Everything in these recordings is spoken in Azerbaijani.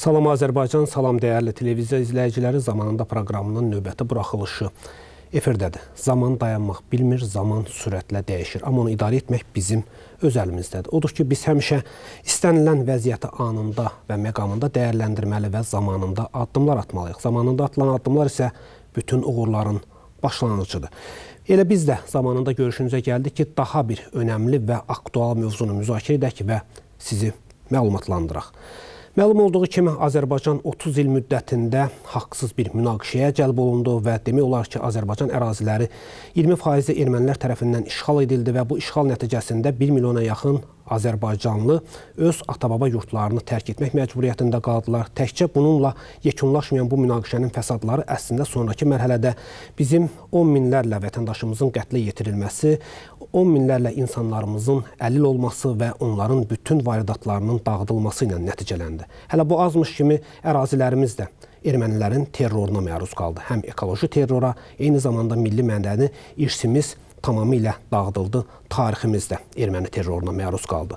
Salam Azərbaycan, salam dəyərli televiziya izləyiciləri. Zamanında proqramının növbəti buraxılışı efirdədir. Zaman dayanmaq bilmir, zaman sürətlə dəyişir. Amma onu idarə etmək bizim öz əlimizdədir. Odur ki, biz həmişə istənilən vəziyyəti anında və məqamında dəyərləndirməli və zamanında addımlar atmalıyıq. Zamanında atılan addımlar isə bütün uğurların başlanğıcıdır. Elə biz də zamanında görüşünüzə gəldik ki, daha bir önəmli və aktual mövzunu müzakirə edək və sizi məlumatlandıraq. Məlum olduğu kimi Azərbaycan 30 il müddətində haqsız bir münaqişəyə cəlb olundu və demək olar ki, Azərbaycan əraziləri 20% ermənilər tərəfindən işğal edildi və bu işğal nəticəsində 1 milyona yaxın azərbaycanlı öz atababa yurtlarını tərk etmək məcburiyyətində qaldılar. Təkcə bununla yekunlaşmayan bu münaqişənin fəsadları əslində sonrakı mərhələdə bizim 10 minlərlə vətəndaşımızın qətlə yetirilməsi, 10 minlərlə insanlarımızın əlil olması və onların bütün varidatlarının dağıdılması ilə nəticələndi. Hələ bu azmış kimi ərazilərimiz də ermənilərin terroruna məruz qaldı. Həm ekoloji terrora, eyni zamanda milli mədəni irsimiz terroruna tamamilə dağıdıldı. Tariximiz də erməni terroruna məruz qaldı.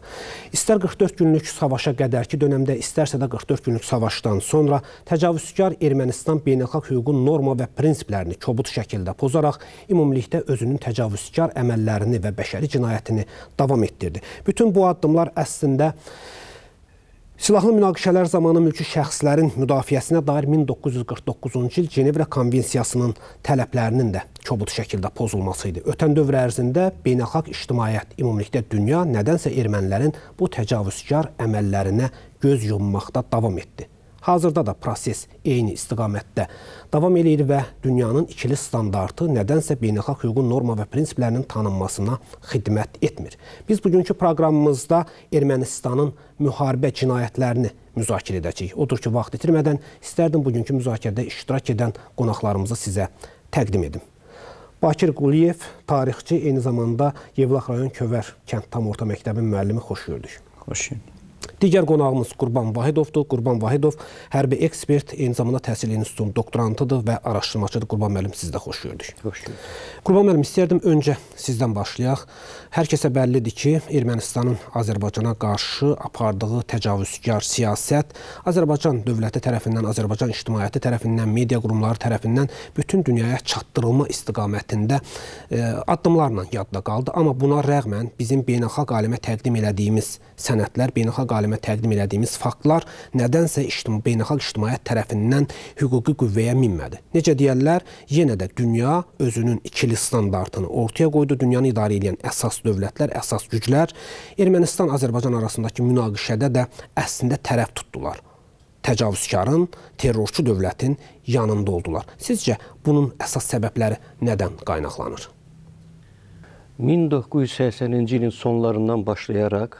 İstər 44 günlük savaşa qədərki dönəmdə, istərsə də 44 günlük savaşdan sonra təcavüzkar Ermənistan beynəlxalq hüququn norma və prinsiplərini kobud şəkildə pozaraq ümumilikdə özünün təcavüzkar əməllərini və bəşəri cinayətini davam etdirdi. Bütün bu addımlar əslində Silahlı münaqişələr zamanı mülki şəxslərin müdafiəsinə dair 1949-cu il Cenevra Konvensiyasının tələblərinin də kobud şəkildə pozulması idi. Ötən dövr ərzində beynəlxalq ictimaiyyət, ümumilikdə dünya nədənsə ermənilərin bu təcavüzkar əməllərinə göz yummaqda davam etdi. Hazırda da proses eyni istiqamətdə davam eləyir və dünyanın ikili standartı nədənsə beynəlxalq hüququn norma və prinsiplərinin tanınmasına xidmət etmir. Biz bugünkü proqramımızda Ermənistanın müharibə cinayətlərini müzakirə edəcəyik. Odur ki, vaxt itirmədən istərdim bugünkü müzakirədə iştirak edən qonaqlarımızı sizə təqdim edim. Bakir Quliyev, tarixçi, eyni zamanda Yevlax rayon Kövər kənd tam orta məktəbin müəllimi xoş gördük. Xoş gördük. Digər qonağımız Qurban Vahidovdur. Qurban Vahidov hərbi ekspert, eyni zamanda təhsil institutunun doktorantıdır və araşdırmacıdır. Qurban müəllim, siz də xoş gördük. Xoş gördük. Qurban müəllim, istərdim öncə sizdən başlayaq. Hər kəsə bəllidir ki, Ermənistanın Azərbaycana qarşı apardığı təcavüzkar siyasət Azərbaycan dövləti tərəfindən, Azərbaycan ictimaiyyəti tərəfindən, media qurumları tərəfindən bütün dünyaya çatdırılma istiqamətində e, addımlarla yadda qaldı. Amma buna rəğmən bizim beynəlxalq alimə təqdim elədiyimiz sənədlər, beynəlxalq alimə məhkəmə təqdim elədiyimiz faktlar nədənsə ictim beynəlxalq ictimaiyyət tərəfindən hüquqi qüvvəyə minmədi. Necə deyirlər, yenə də dünya özünün ikili standartını ortaya qoydu. Dünyanı idarə edən əsas dövlətlər, əsas güclər Ermənistan-Azərbaycan arasındakı münaqişədə də əslində tərəf tutdular təcavüzkarın, terrorçu dövlətin yanında oldular. Sizcə bunun əsas səbəbləri nədən qaynaqlanır? 1980-ci ilin sonlarından başlayaraq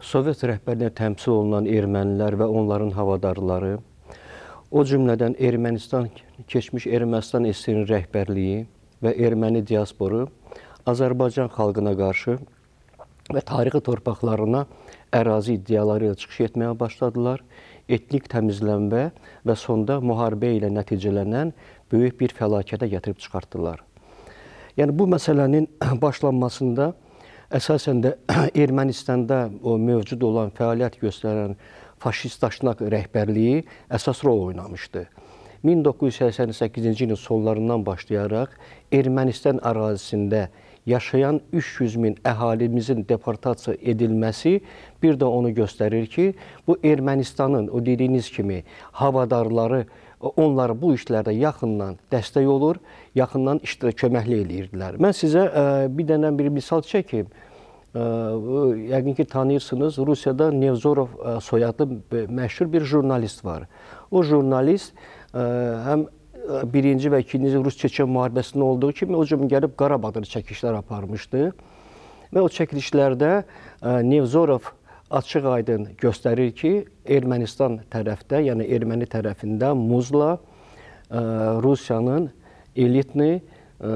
Sovet rəhbərinə təmsil olunan ermənilər və onların havadarları, o cümlədən Ermənistan, keçmiş Ermənistan SSR-in rəhbərliyi və erməni diasporu Azərbaycan xalqına qarşı və tarixi torpaqlarına ərazi iddiaları ilə çıxış etməyə başladılar. Etnik təmizlənmə və sonda müharibə ilə nəticələnən böyük bir fəlakətə gətirib çıxartdılar. Yəni bu məsələnin başlanmasında əsasən də Ermənistanda o mövcud olan fəaliyyət göstərən faşist daşnaq rəhbərliyi əsas rol oynamışdı. 1988-ci ilin sonlarından başlayaraq Ermənistan ərazisində yaşayan 300 min əhalimizin deportasiya edilməsi bir də onu göstərir ki, bu Ermənistanın o dediyiniz kimi havadarları onları bu işlərdə yaxından dəstək olur, yaxından işdə köməkli eləyirdilər. Mən sizə ə, e, bir dənə bir misal çəkim. Ə, e, yəqin ki, tanıyırsınız, Rusiyada Nevzorov ə, e, soyadlı məşhur bir jurnalist var. O jurnalist ə, həm birinci və ikinci Rus-Çeçen müharibəsində olduğu kimi o cümlə gəlib Qarabağda çəkilişlər aparmışdı. Və o çəkilişlərdə ə, Nevzorov açıq-aydın göstərir ki, Ermənistan tərəfdə, yəni erməni tərəfində muzla ə, e, Rusiyanın elitni ə, e,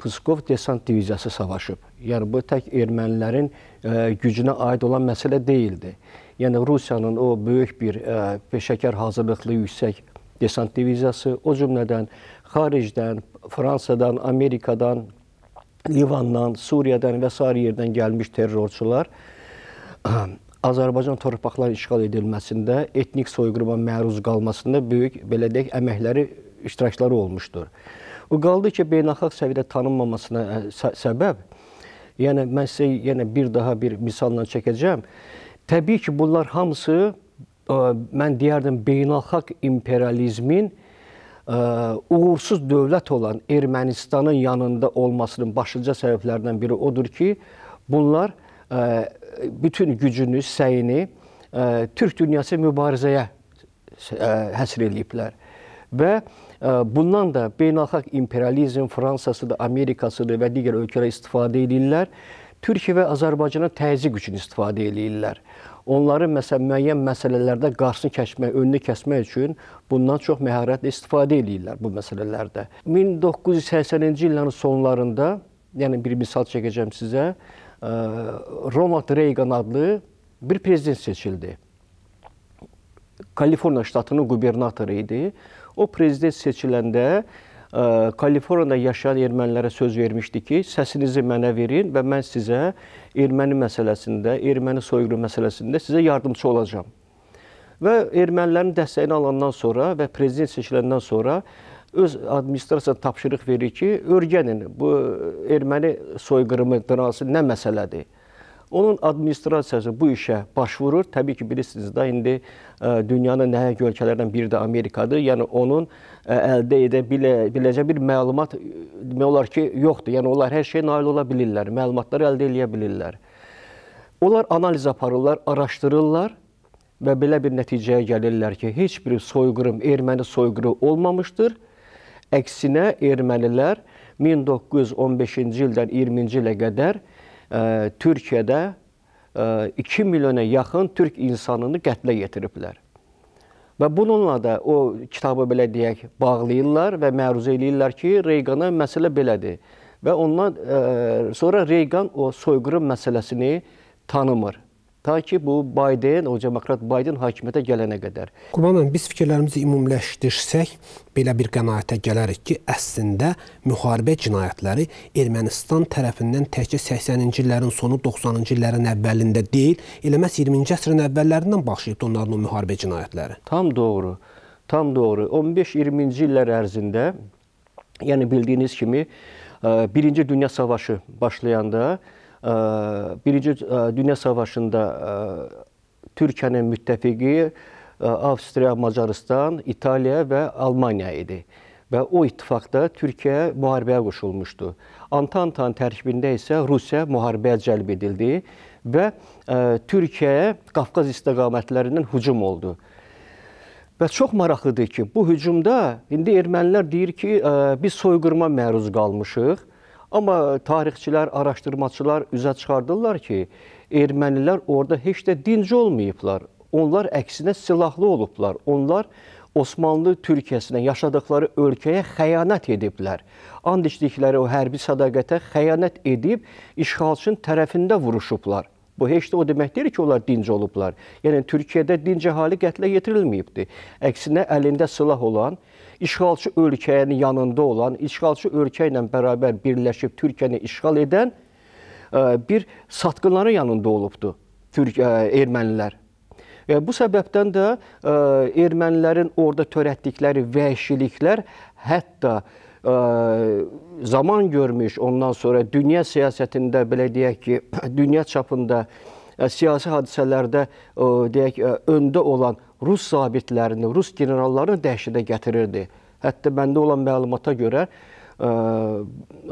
Pskov desant diviziyası savaşıb. Yəni bu tək ermənilərin ə, e, gücünə aid olan məsələ deyildi. Yəni Rusiyanın o böyük bir ə, peşəkar hazırlıqlı yüksək desant diviziyası, o cümlədən xaricdən, Fransadan, Amerikadan, Livandan, Suriyadan və sair yerdən gəlmiş terrorçular ə, Azərbaycan torpaqları işğal edilməsində, etnik soyqırıma məruz qalmasında böyük belə deyək əməkləri, iştirakları olmuşdur. O qaldı ki, beynəlxalq səviyyədə tanınmamasına səbəb yəni mən sizə yenə bir daha bir misalla çəkəcəm. Təbii ki, bunlar hamısı ə, mən deyərdim beynəlxalq imperializmin ə, uğursuz dövlət olan Ermənistanın yanında olmasının başlıca səbəblərindən biri odur ki, bunlar bütün gücünü, səyini e, Türk dünyası mübarizəyə e, həsr eləyiblər. Və e, bundan da beynəlxalq imperializm, Fransasıdır, Amerikasıdır və digər ölkələr istifadə edirlər. Türkiyə və Azərbaycana təzyiq üçün istifadə eləyirlər. Onların məsələn müəyyən məsələlərdə qarşısını kəsmək, önünü kəsmək üçün bundan çox məharətlə istifadə eləyirlər bu məsələlərdə. 1980-ci illərin sonlarında, yəni bir misal çəkəcəm sizə, Ronald Reagan adlı bir prezident seçildi. Kaliforniya ştatının qubernatoru idi. O prezident seçiləndə Kaliforniyada yaşayan ermənilərə söz vermişdi ki, səsinizi mənə verin və mən sizə erməni məsələsində, erməni soyqırım məsələsində sizə yardımçı olacağam. Və ermənilərin dəstəyini alandan sonra və prezident seçiləndən sonra öz administrasiya tapşırıq verir ki, örgənin bu erməni soyqırımı qırası nə məsələdir? Onun administrasiyası bu işə başvurur. Təbii ki, bilirsiniz də indi ə, e, dünyanın nəhəng ölkələrindən biri də Amerikadır. Yəni onun ə, e, əldə edə bilə, biləcək bir məlumat demək olar ki, yoxdur. Yəni onlar hər şeyə nail ola bilirlər, məlumatları əldə edə bilirlər. Onlar analiz aparırlar, araşdırırlar və belə bir nəticəyə gəlirlər ki, heç bir soyqırım, erməni soyqırı olmamışdır Əksinə ermənilər 1915-ci ildən 20-ci ilə qədər ə, e, Türkiyədə ə, e, 2 milyona yaxın türk insanını qətlə yetiriblər. Və bununla da o kitabı belə deyək bağlayırlar və məruzə eləyirlər ki, Reygana məsələ belədir. Və ondan ə, e, sonra Reygan o soyqırım məsələsini tanımır. Ta ki bu Biden, o demokrat Biden hakimiyyətə gələnə qədər. Qumanın biz fikirlərimizi ümumiləşdirsək, belə bir qənaətə gələrik ki, əslində müharibə cinayətləri Ermənistan tərəfindən təkcə 80-ci illərin sonu 90-cı illərin əvvəlində deyil, eləməs 20-ci əsrin əvvəllərindən başlayıb onların o müharibə cinayətləri. Tam doğru. Tam doğru. 15-20-ci illər ərzində, yəni bildiyiniz kimi, 1-ci e, Dünya Savaşı başlayanda Birinci Dünya Savaşında Türkiyənin müttəfiqi Avstriya, Macaristan, İtaliya və Almaniya idi. Və o ittifaqda Türkiyə müharibəyə qoşulmuşdu. Antantanın tərkibində isə Rusiya müharibəyə cəlb edildi və Türkiyəyə Qafqaz istiqamətlərindən hücum oldu. Və çox maraqlıdır ki, bu hücumda indi ermənilər deyir ki, biz soyqırıma məruz qalmışıq Amma tarixçilər, araşdırmaçılar üzə çıxardırlar ki, ermənilər orada heç də dinci olmayıblar. Onlar əksinə silahlı olublar. Onlar Osmanlı Türkiyəsinə, yaşadıqları ölkəyə xəyanət ediblər. And içdikləri o hərbi sədaqətə xəyanət edib işğalçının tərəfində vuruşublar. Bu heç də o demək deyil ki, onlar dinc olublar. Yəni Türkiyədə dinc əhali qətlə yetirilməyibdi. Əksinə əlində silah olan işğalçı ölkənin yanında olan, işğalçı ölkə ilə bərabər birləşib Türkiyəni işğal edən e, bir satqınların yanında olubdu Türk e, ermənilər. Və bu səbəbdən də e, ermənilərin orada törətdikləri vəhşiliklər hətta ə, zaman görmüş, ondan sonra dünya siyasətində belə deyək ki, dünya çapında ə, siyasi hadisələrdə ə, deyək ə, öndə olan Rus zabitlərini, Rus generallarını dəhşətə gətirirdi. Hətta məndə olan məlumata görə ə, e,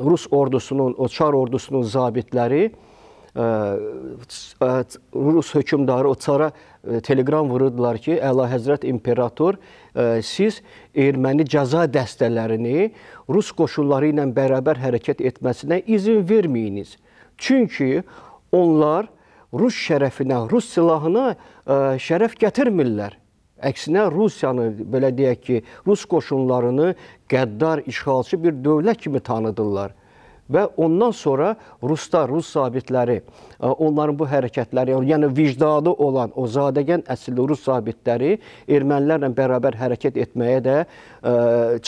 Rus ordusunun, o çar ordusunun zabitləri ə, e, ə, e, Rus hökmdarı o çara ə, teleqram vururdular ki, Əlahəzrət imperator ə, siz erməni cəza dəstələrini Rus qoşunları ilə bərabər hərəkət etməsinə izin verməyiniz. Çünki onlar Rus şərəfinə, Rus silahına ə, e, şərəf gətirmirlər. Əksinə Rusiyanı, belə deyək ki, Rus qoşunlarını qəddar, işğalçı bir dövlət kimi tanıdırlar. Və ondan sonra Ruslar, Rus sabitləri, e, onların bu hərəkətləri, yəni vicdanı olan o zadəgən əsilli Rus sabitləri ermənilərlə bərabər hərəkət etməyə də ə, e,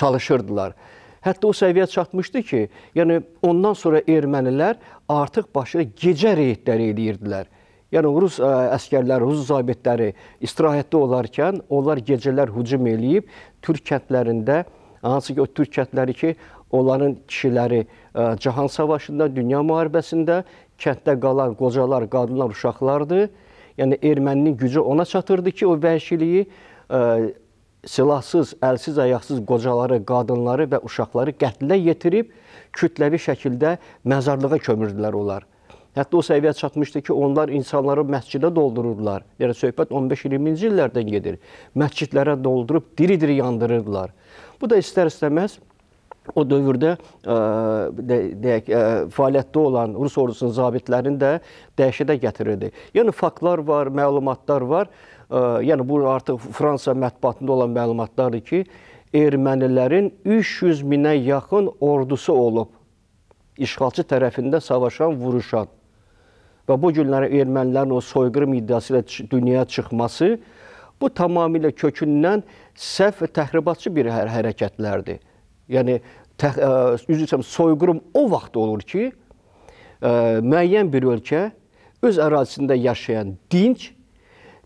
çalışırdılar. Hətta o səviyyəyə çatmışdı ki, yəni ondan sonra ermənilər artıq başına gecə reydləri eləyirdilər. Yəni rus ə, əskərləri, rus zabitləri istirahətdə olarkən onlar gecələr hücum eləyib türk kəndlərində, hansı ki o türk kəndləri ki, onların kişiləri ə, Cahan savaşında, dünya müharibəsində kənddə qalan qocalar, qadınlar, uşaqlardı. Yəni erməninin gücü ona çatırdı ki, o vəhşiliyi ə, silahsız, əlsiz, ayaqsız qocaları, qadınları və uşaqları qətlə yetirib kütləvi şəkildə məzarlığa kömürdülər onlar. Hətta o səviyyə çatmışdı ki, onlar insanları məscidə doldururlar. Yəni söhbət 15-20-ci illərdən gedir. Məscidlərə doldurub diri-diri yandırırdılar. Bu da istər-istəməz o dövrdə e, ə, de, deyək ə, e, fəaliyyətdə olan rus ordusunun zabitlərini də dəhşətə gətirirdi. Yəni faktlar var, məlumatlar var yəni bu artıq Fransa mətbuatında olan məlumatlardır ki, ermənilərin 300 minə yaxın ordusu olub işğalçı tərəfində savaşan, vuruşan. Və bu günlərə ermənilərin o soyqırım iddiası ilə dünyaya çıxması bu tamamilə kökündən səhv və təhribatçı bir hər hərəkətlərdir. Yəni təh, ə, üzr istəyirəm, soyqırım o vaxt olur ki, ə, müəyyən bir ölkə öz ərazisində yaşayan dinc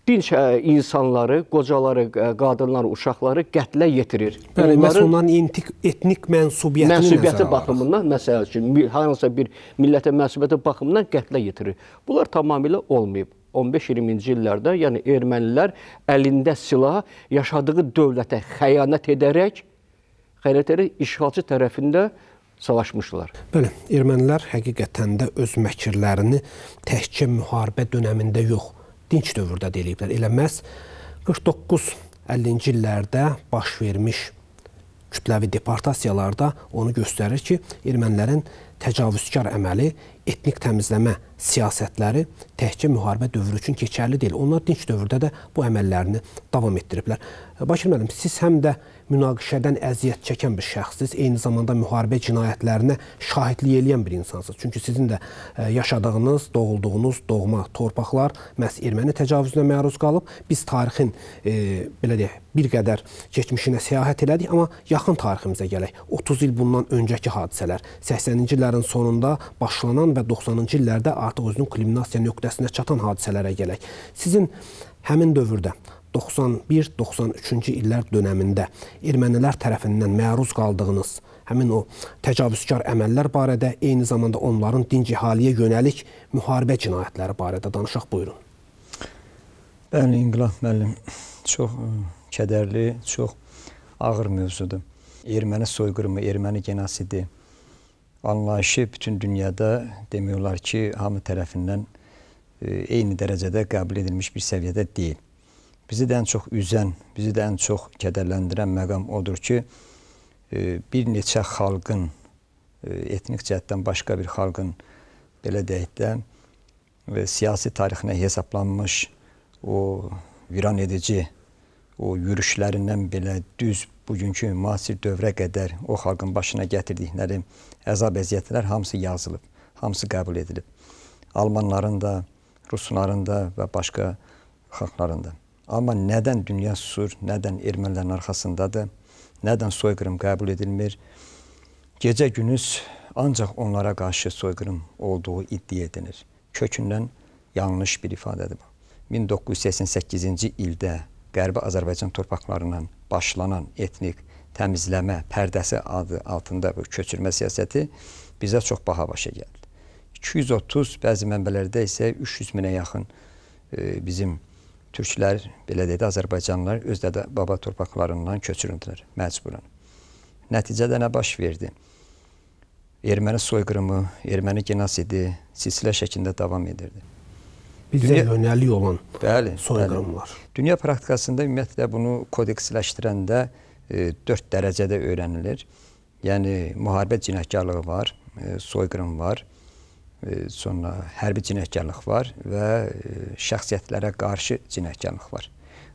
dinc insanları, qocaları, qadınlar, uşaqları qətlə yetirir. Bəli, məhz onların entik, etnik mənsubiyyətini mənsubiyyəti baxımından, məsəl üçün, hansısa bir millətə mənsubiyyəti baxımından qətlə yetirir. Bunlar tamamilə olmayıb. 15-20-ci illərdə, yəni ermənilər əlində silah yaşadığı dövlətə xəyanət edərək, xəyanət edərək işğalçı tərəfində savaşmışdılar. Bəli, ermənilər həqiqətən də öz məkirlərini təkcə müharibə dönəmində yox, dinc dövrdə də eləyiblər. Elə məhz 49-50-ci illərdə baş vermiş kütləvi deportasiyalarda onu göstərir ki, ermənilərin təcavüzkar əməli etnik təmizləmə siyasətləri təkcə müharibə dövrü üçün keçərli deyil. Onlar dinç dövrdə də bu əməllərini davam etdiriblər. Bakir müəllim, siz həm də münaqişədən əziyyət çəkən bir şəxsiniz, eyni zamanda müharibə cinayətlərinə şahidlik edən bir insansınız. Çünki sizin də e, yaşadığınız, doğulduğunuz doğma torpaqlar məhz erməni təcavüzünə məruz qalıb. Biz tarixin e, belə deyək, bir qədər keçmişinə səyahət elədik, amma yaxın tariximizə gələk. 30 il bundan öncəki hadisələr, 80-ci illərin sonunda başlanan və 90-cı illərdə artıq özünün kulminasiya nöqtəsinə çatan hadisələrə gələk. Sizin həmin dövrdə 91-93-cü illər dönəmində ermənilər tərəfindən məruz qaldığınız həmin o təcavüzkar əməllər barədə, eyni zamanda onların dinc əhaliyə yönəlik müharibə cinayətləri barədə danışaq buyurun. Bəli, İnqilab müəllim, çox kədərli, çox ağır mövzudur. Erməni soyqırımı, erməni genosidi anlayışı bütün dünyada demək olar ki, hamı tərəfindən e, eyni dərəcədə qəbul edilmiş bir səviyyədə deyil. Bizi də ən çox üzən, bizi də ən çox kədərləndirən məqam odur ki, e, bir neçə xalqın, e, etnik cəhətdən başqa bir xalqın, belə deyək də, siyasi tarixinə hesablanmış o viran edici, o yürüşlərindən belə düz bugünkü müasir dövrə qədər o xalqın başına gətirdikləri əzab əziyyətlər hamısı yazılıb, hamısı qəbul edilib. Almanların da, Rusların da və başqa xalqların da. Amma nədən dünya susur, nədən ermənilərin arxasındadır, nədən soyqırım qəbul edilmir? Gecə günüz ancaq onlara qarşı soyqırım olduğu iddia edilir. Kökündən yanlış bir ifadədir bu. 1988-ci ildə Qərbi Azərbaycan torpaqlarından başlanan etnik təmizləmə pərdəsi adı altında bu köçürmə siyasəti bizə çox baha başa gəldi. 230, bəzi mənbələrdə isə 300 minə yaxın e, bizim türklər, belə deyək də Azərbaycanlılar öz də baba torpaqlarından köçürüldülər məcburən. Nəticədə nə baş verdi? Erməni soyqırımı, erməni genosidi silsilə şəklində davam edirdi bizə dünya, yönəlik olan bəli, soyqırımlar. Bəli. Dünya praktikasında ümumiyyətlə bunu kodeksləşdirəndə e, 4 dərəcədə öyrənilir. Yəni müharibə cinayətkarlığı var, e, soyqırım var, e, sonra hərbi cinayətkarlıq var və e, şəxsiyyətlərə qarşı cinayətkarlıq var.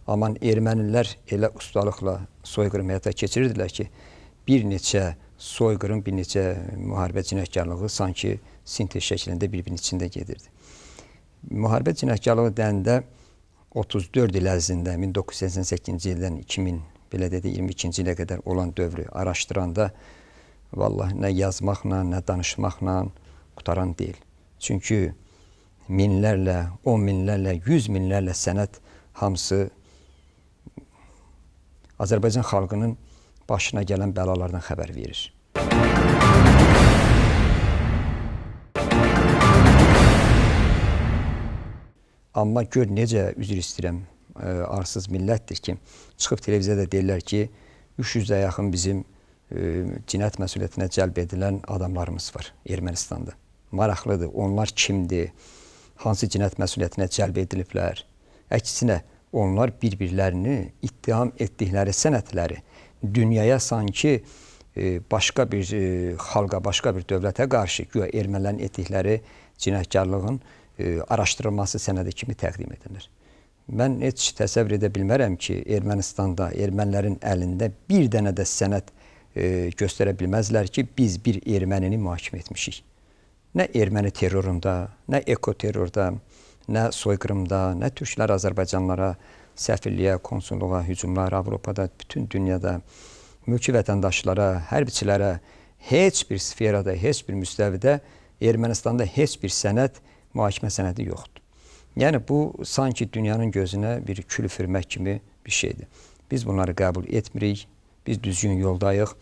Amma ermənilər elə ustalıqla soyqırım həyata keçirirdilər ki, bir neçə soyqırım, bir neçə müharibə cinayətkarlığı sanki sintez şəklində bir-birinin içində gedirdi müharibə cinayətkarlığı dəyəndə 34 il ərzində 1988-ci ildən 2000 belə dedi 22-ci ilə qədər olan dövrü araşdıranda vallah nə yazmaqla, nə danışmaqla qutaran deyil. Çünki minlərlə, 10 minlərlə, 100 minlərlə sənəd hamısı Azərbaycan xalqının başına gələn bəlalardan xəbər verir. Amma gör necə üzr istəyirəm, ə, e, arsız millətdir ki, çıxıb televiziyada deyirlər ki, 300-ə yaxın bizim ə, e, cinayət məsuliyyətinə cəlb edilən adamlarımız var Ermənistanda. Maraqlıdır, onlar kimdir, hansı cinayət məsuliyyətinə cəlb ediliblər. Əksinə, onlar bir-birlərini ittiham etdikləri sənətləri dünyaya sanki e, başqa bir e, xalqa, başqa bir dövlətə qarşı güya ermənilərin etdikləri cinayətkarlığın E, araşdırılması sənədi kimi təqdim edilir. Mən heç təsəvvür edə bilmərəm ki, Ermənistanda ermənilərin əlində bir dənə də sənəd e, göstərə bilməzlər ki, biz bir ermənini mühakimə etmişik. Nə erməni terrorunda, nə ekoterrorda, nə soyqırımda, nə türklər Azərbaycanlara, səfirliyə, konsulluğa, hücumlar Avropada, bütün dünyada mülki vətəndaşlara, hərbiçilərə heç bir sferada, heç bir müstəvidə Ermənistanda heç bir sənəd mühakimə sənədi yoxdur. Yəni bu sanki dünyanın gözünə bir külü fürmək kimi bir şeydir. Biz bunları qəbul etmirik. Biz düzgün yoldayıq.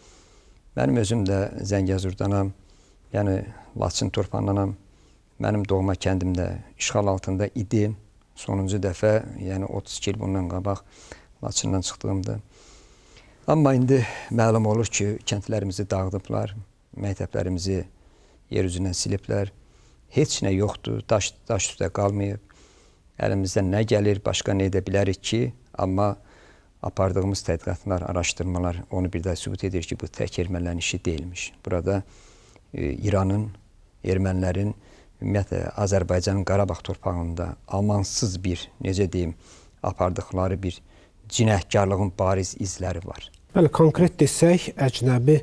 Mənim özüm də Zəngəzurdanam. Yəni Laçın torpanlanam. Mənim doğma kəndim də işğal altında idi. Sonuncu dəfə, yəni 32 il bundan qabaq Laçından çıxdığımda. Amma indi məlum olur ki, kəndlərimizi dağıdıblar, məktəblərimizi yer üzündən siliblər heç nə yoxdur, daş daş üstə qalmayıb. Əlimizdən nə gəlir, başqa nə edə bilərik ki, amma apardığımız tədqiqatlar, araşdırmalar onu bir də sübut edir ki, bu tək ermənilərin işi deyilmiş. Burada e, İranın, ermənilərin ümumiyyətlə Azərbaycanın Qarabağ torpağında amansız bir, necə deyim, apardıqları bir cinayətkarlığın bariz izləri var. Bəli, konkret desək, əcnəbi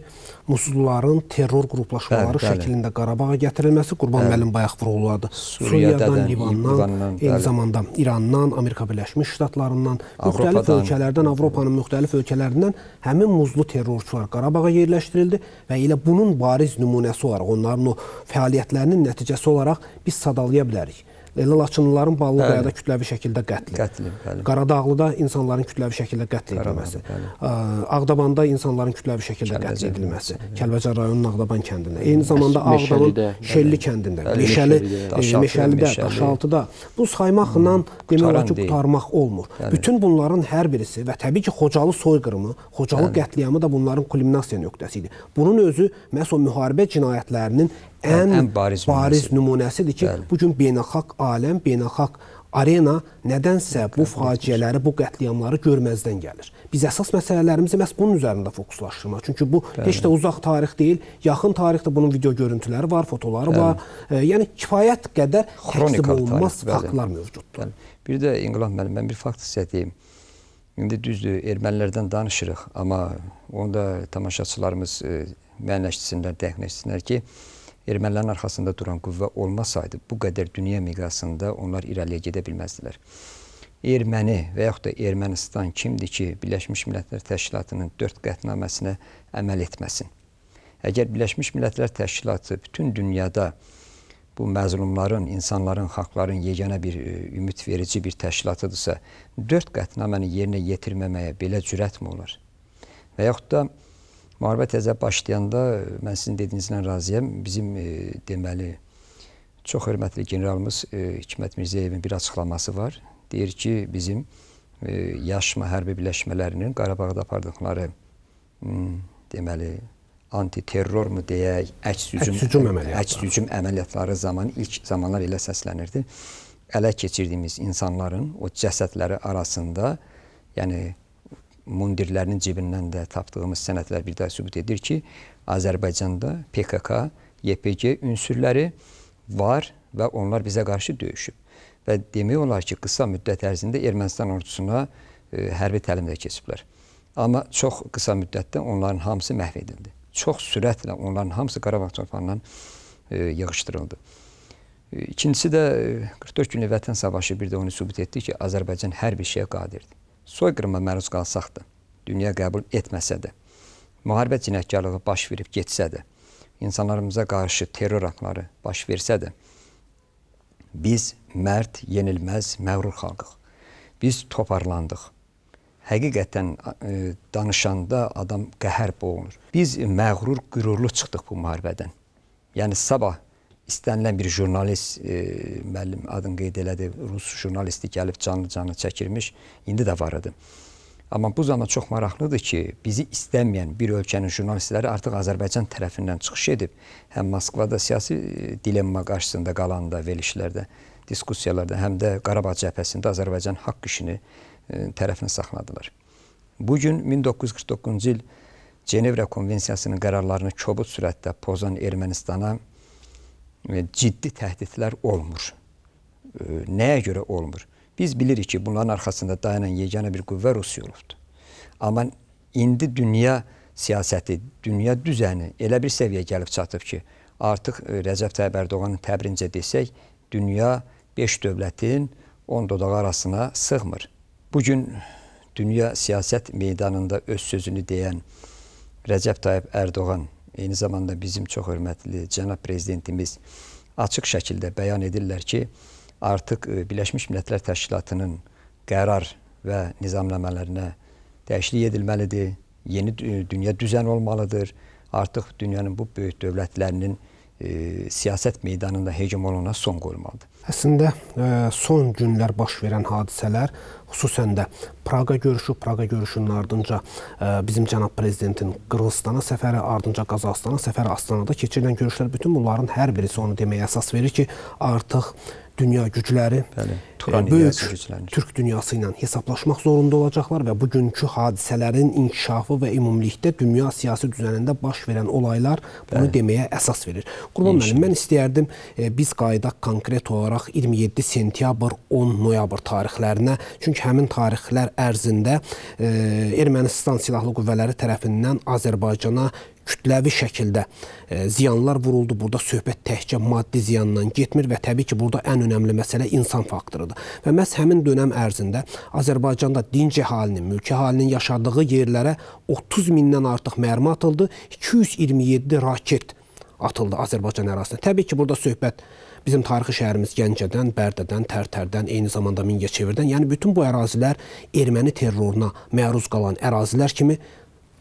musulların terror qruplaşmaları bəli, bəli. şəklində Qarabağa gətirilməsi Qurban müəllim bayaq vurğuladı. Suriyadan, Suriyadan Livandan, İrandan, eyni zamanda İrandan, Amerika Birləşmiş Ştatlarından, Avropadan, müxtəlif ölkələrdən, Avropanın müxtəlif ölkələrindən həmin muzlu terrorçular Qarabağa yerləşdirildi və elə bunun bariz nümunəsi olaraq, onların o fəaliyyətlərinin nəticəsi olaraq biz sadalaya bilərik elə Laçınlıların Ballı qayada kütləvi şəkildə qətli. Qətli, bəli. Qaradağlıda insanların kütləvi şəkildə qətl edilməsi. Ağdabanda insanların kütləvi şəkildə qətl edilməsi. Kəlbəcər rayonunun Ağdaban kəndində. Eyni zamanda Ağdamın Şelli kəndində, Meşəli, e, Meşəlidə, Daşaltıda bu saymaq bundan demək olar ki, qutarmaq olmur. Yəni. Bütün bunların hər birisi və təbii ki, Xocalı soyqırımı, Xocalı yəni. qətliamı da bunların kulminasiya nöqtəsi idi. Bunun özü məhz o müharibə cinayətlərinin ən, ən bariz, bariz nümunəsidir ki, Bəli. bu gün beynəlxalq aləm, beynəlxalq arena nədənsə bu faciələri, bu qətliamları görməzdən gəlir. Biz əsas məsələlərimizi məhz bunun üzərində fokuslaşdırmaq. Çünki bu Bəli. heç də uzaq tarix deyil, yaxın tarixdə bunun video görüntüləri var, fotoları Bəli. var. E, yəni kifayət qədər xronik olunmaz tarix, faktlar mövcuddur. Bəli. Bir də İnqilab müəllim, mən bir fakt sizə deyim. İndi düzdür, ermənilərdən danışırıq, amma onu da tamaşaçılarımız e, mənləşdirsinlər, dəqiqləşdirsinlər ki, ermənilərin arxasında duran qüvvə olmasaydı, bu qədər dünya miqyasında onlar irəliyə gedə bilməzdilər. Erməni və yaxud da Ermənistan kimdir ki, Birləşmiş Millətlər Təşkilatının 4 qətnaməsinə əməl etməsin? Əgər Birləşmiş Millətlər Təşkilatı bütün dünyada bu məzlumların, insanların, xalqların yeganə bir e, ümid verici bir təşkilatıdırsa, 4 qətnaməni yerinə yetirməməyə belə cürətmi olar? Və yaxud da Müharibə təzə başlayanda e, mən sizin dediyinizlə razıyam. Bizim e, deməli çox hörmətli generalımız e, Hikmət Mirzəyevin bir açıqlaması var. Deyir ki, bizim e, yaşma hərbi birləşmələrinin Qarabağda apardıqları hmm, deməli antiterror mu deyək, əks hücum, əks hücum, əməliyyatları. əks hücum əməliyyatları zamanı ilk zamanlar elə səslənirdi. Ələ keçirdiyimiz insanların o cəsədləri arasında, yəni mundirlərinin cibindən də tapdığımız sənədlər bir daha sübut edir ki, Azərbaycanda PKK, YPG ünsürləri var və onlar bizə qarşı döyüşüb. Və demək olar ki, qısa müddət ərzində Ermənistan ordusuna e, hərbi təlim də keçiblər. Amma çox qısa müddətdə onların hamısı məhv edildi. Çox sürətlə onların hamısı Qarabağ torpağından e, yığışdırıldı. E, ikincisi də 44 e, günlük vətən savaşı bir də onu sübut etdi ki, Azərbaycan hər bir şeyə qadirdir soyqırıma məruz qalsaq da, dünya qəbul etməsə də, müharibə cinayətkarlığı baş verib getsə də, insanlarımıza qarşı terror aktları baş versə də, biz mərd, yenilməz, məğrur xalqıq. Biz toparlandıq. Həqiqətən e, danışanda adam qəhər boğulur. Biz məğrur, qürurlu çıxdıq bu müharibədən. Yəni sabah istənilən bir jurnalist, e, müəllim adını qeyd elədi, rus jurnalisti gəlib canlı-canlı çəkilmiş, indi də var idi. Amma bu zaman çox maraqlıdır ki, bizi istəməyən bir ölkənin jurnalistləri artıq Azərbaycan tərəfindən çıxış edib, həm Moskvada siyasi e, dilemma qarşısında qalanda, verilişlərdə, diskussiyalarda, həm də Qarabağ cəbhəsində Azərbaycan haqq işini e, tərəfinə saxladılar. Bu gün 1949-cu il Cenevra konvensiyasının qərarlarını kobud sürətdə pozan Ermənistana E, ciddi təhdidlər olmur. E, nəyə görə olmur? Biz bilirik ki, bunların arxasında dayanan yeganə bir qüvvə Rusiya olubdur. Amma indi dünya siyasəti, dünya düzəni elə bir səviyyəyə gəlib çatıb ki, artıq e, Rəcəb Tayyib Ərdoğanın təbrincə desək, dünya 5 dövlətin 10 dodağı arasına sığmır. Bu gün dünya siyasət meydanında öz sözünü deyən Rəcəb Tayyib Ərdoğan eyni zamanda bizim çox hörmətli cənab prezidentimiz açıq şəkildə bəyan edirlər ki, artıq e, Birləşmiş Millətlər Təşkilatının qərar və nizamnamələrinə dəyişiklik edilməlidir. Yeni dünya düzəni olmalıdır. Artıq dünyanın bu böyük dövlətlərinin e, siyasət meydanında hegemonluğuna son qoymalıdır. Əslində e, son günlər baş verən hadisələr xüsusən də Praqa görüşü, Praqa görüşünün ardınca e, bizim cənab prezidentin Qırğızstana səfəri, ardınca Qazaxstana səfəri, Astanada keçirilən görüşlər bütün bunların hər birisi onu deməyə əsas verir ki, artıq dünya gücləri Bəli, e, böyük güclənir. Türk dünyası ilə hesablaşmaq zorunda olacaqlar və bugünkü hadisələrin inkişafı və ümumilikdə dünya siyasi düzənində baş verən olaylar bunu Bəli. deməyə əsas verir. Qurban müəllim, mən istəyərdim biz qayıdaq konkret olaraq olaraq 27 sentyabr, 10 noyabr tarixlərinə, çünki həmin tarixlər ərzində e, Ermənistan silahlı qüvvələri tərəfindən Azərbaycana kütləvi şəkildə e, ziyanlar vuruldu. Burada söhbət təkcə maddi ziyandan getmir və təbii ki, burada ən önəmli məsələ insan faktorudur. Və məhz həmin dönəm ərzində Azərbaycanda dinc əhalinin, mülki əhalinin yaşadığı yerlərə 30 mindən artıq mərmi atıldı, 227 raket atıldı Azərbaycan ərazisinə. Təbii ki, burada söhbət Bizim tarixi şəhərimiz Gəncədən, Bərdədən, Tərtərdən, eyni zamanda Mingəçevirdən, yəni bütün bu ərazilər erməni terroruna məruz qalan ərazilər kimi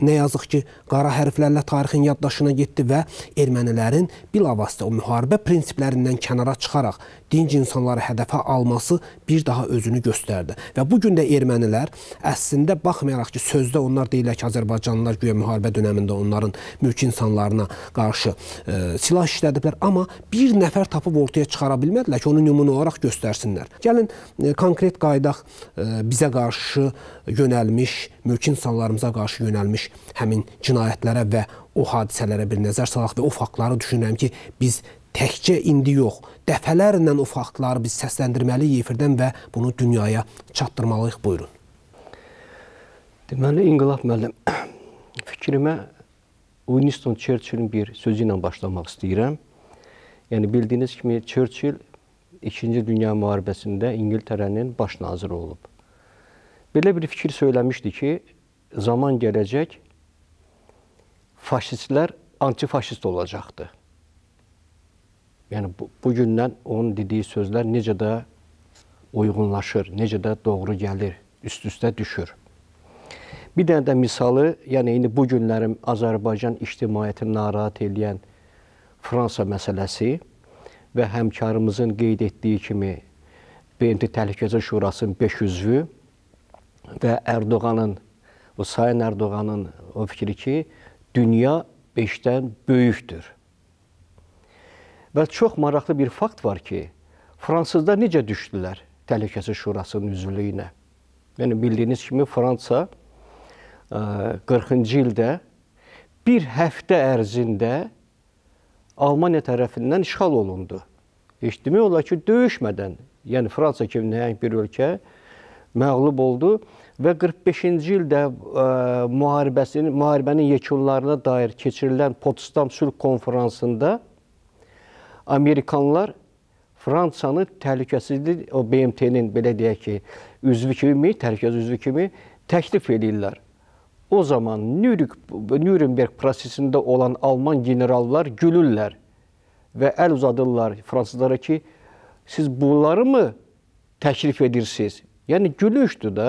nə yazıq ki, qara hərflərlə tarixin yaddaşına getdi və ermənilərin bilavasitə o müharibə prinsiplərindən kənara çıxaraq dinc insanları hədəfə alması bir daha özünü göstərdi. Və bu gün də ermənilər əslində baxmayaraq ki, sözdə onlar deyirlər ki, Azərbaycanlılar güya müharibə dövründə onların mülki insanlarına qarşı e, silah işlədiblər, amma bir nəfər tapıb ortaya çıxara bilmədilər ki, onu nümunə olaraq göstərsinlər. Gəlin e, konkret qaydaq e, bizə qarşı yönəlmiş mülki insanlarımıza qarşı yönəlmiş həmin cinayətlərə və o hadisələrə bir nəzər salaq və o faktları düşünürəm ki, biz təkcə indi yox, dəfələrlə o faktları biz səsləndirməliyik efirdən və bunu dünyaya çatdırmalıyıq. Buyurun. Deməli, İnqilab müəllim, fikrimə Winston Churchill-in bir sözü ilə başlamaq istəyirəm. Yəni bildiyiniz kimi Churchill 2-ci Dünya müharibəsində İngiltərənin baş naziri olub belə bir fikir söyləmişdi ki, zaman gələcək faşistlər antifaşist olacaqdı. Yəni bu, bu gündən onun dediyi sözlər necə də uyğunlaşır, necə də doğru gəlir, üst-üstə düşür. Bir dənə də misalı, yəni indi bu günlərim Azərbaycan ictimaiyyətini narahat edən Fransa məsələsi və həmkarımızın qeyd etdiyi kimi BMT Təhlükəsizlik Şurasının 5 üzvü və Ərdoğanın, o Sayın Ərdoğanın o fikri ki, dünya beşdən böyükdür. Və çox maraqlı bir fakt var ki, Fransızda necə düşdülər Təhlükəsiz Şurasının üzvlüyünə? Yəni bildiyiniz kimi Fransa 40-cı e, ildə bir həftə ərzində Almaniya tərəfindən işğal olundu. Heç demək olar ki, döyüşmədən, yəni Fransa kimi nəhəng bir ölkə məğlub oldu və 45-ci ildə ə, e, müharibəsini, müharibənin yekunlarına dair keçirilən Potsdam sülh konfransında Amerikanlar Fransanı təhlükəsizlik o BMT-nin belə deyək ki, üzvü kimi, təhlükəsiz üzvü kimi təklif edirlər. O zaman Nürnberg, Nürnberg prosesində olan Alman generallar gülürlər və əl uzadırlar fransızlara ki, siz bunları mı təklif edirsiniz? Yəni gülüşdür də.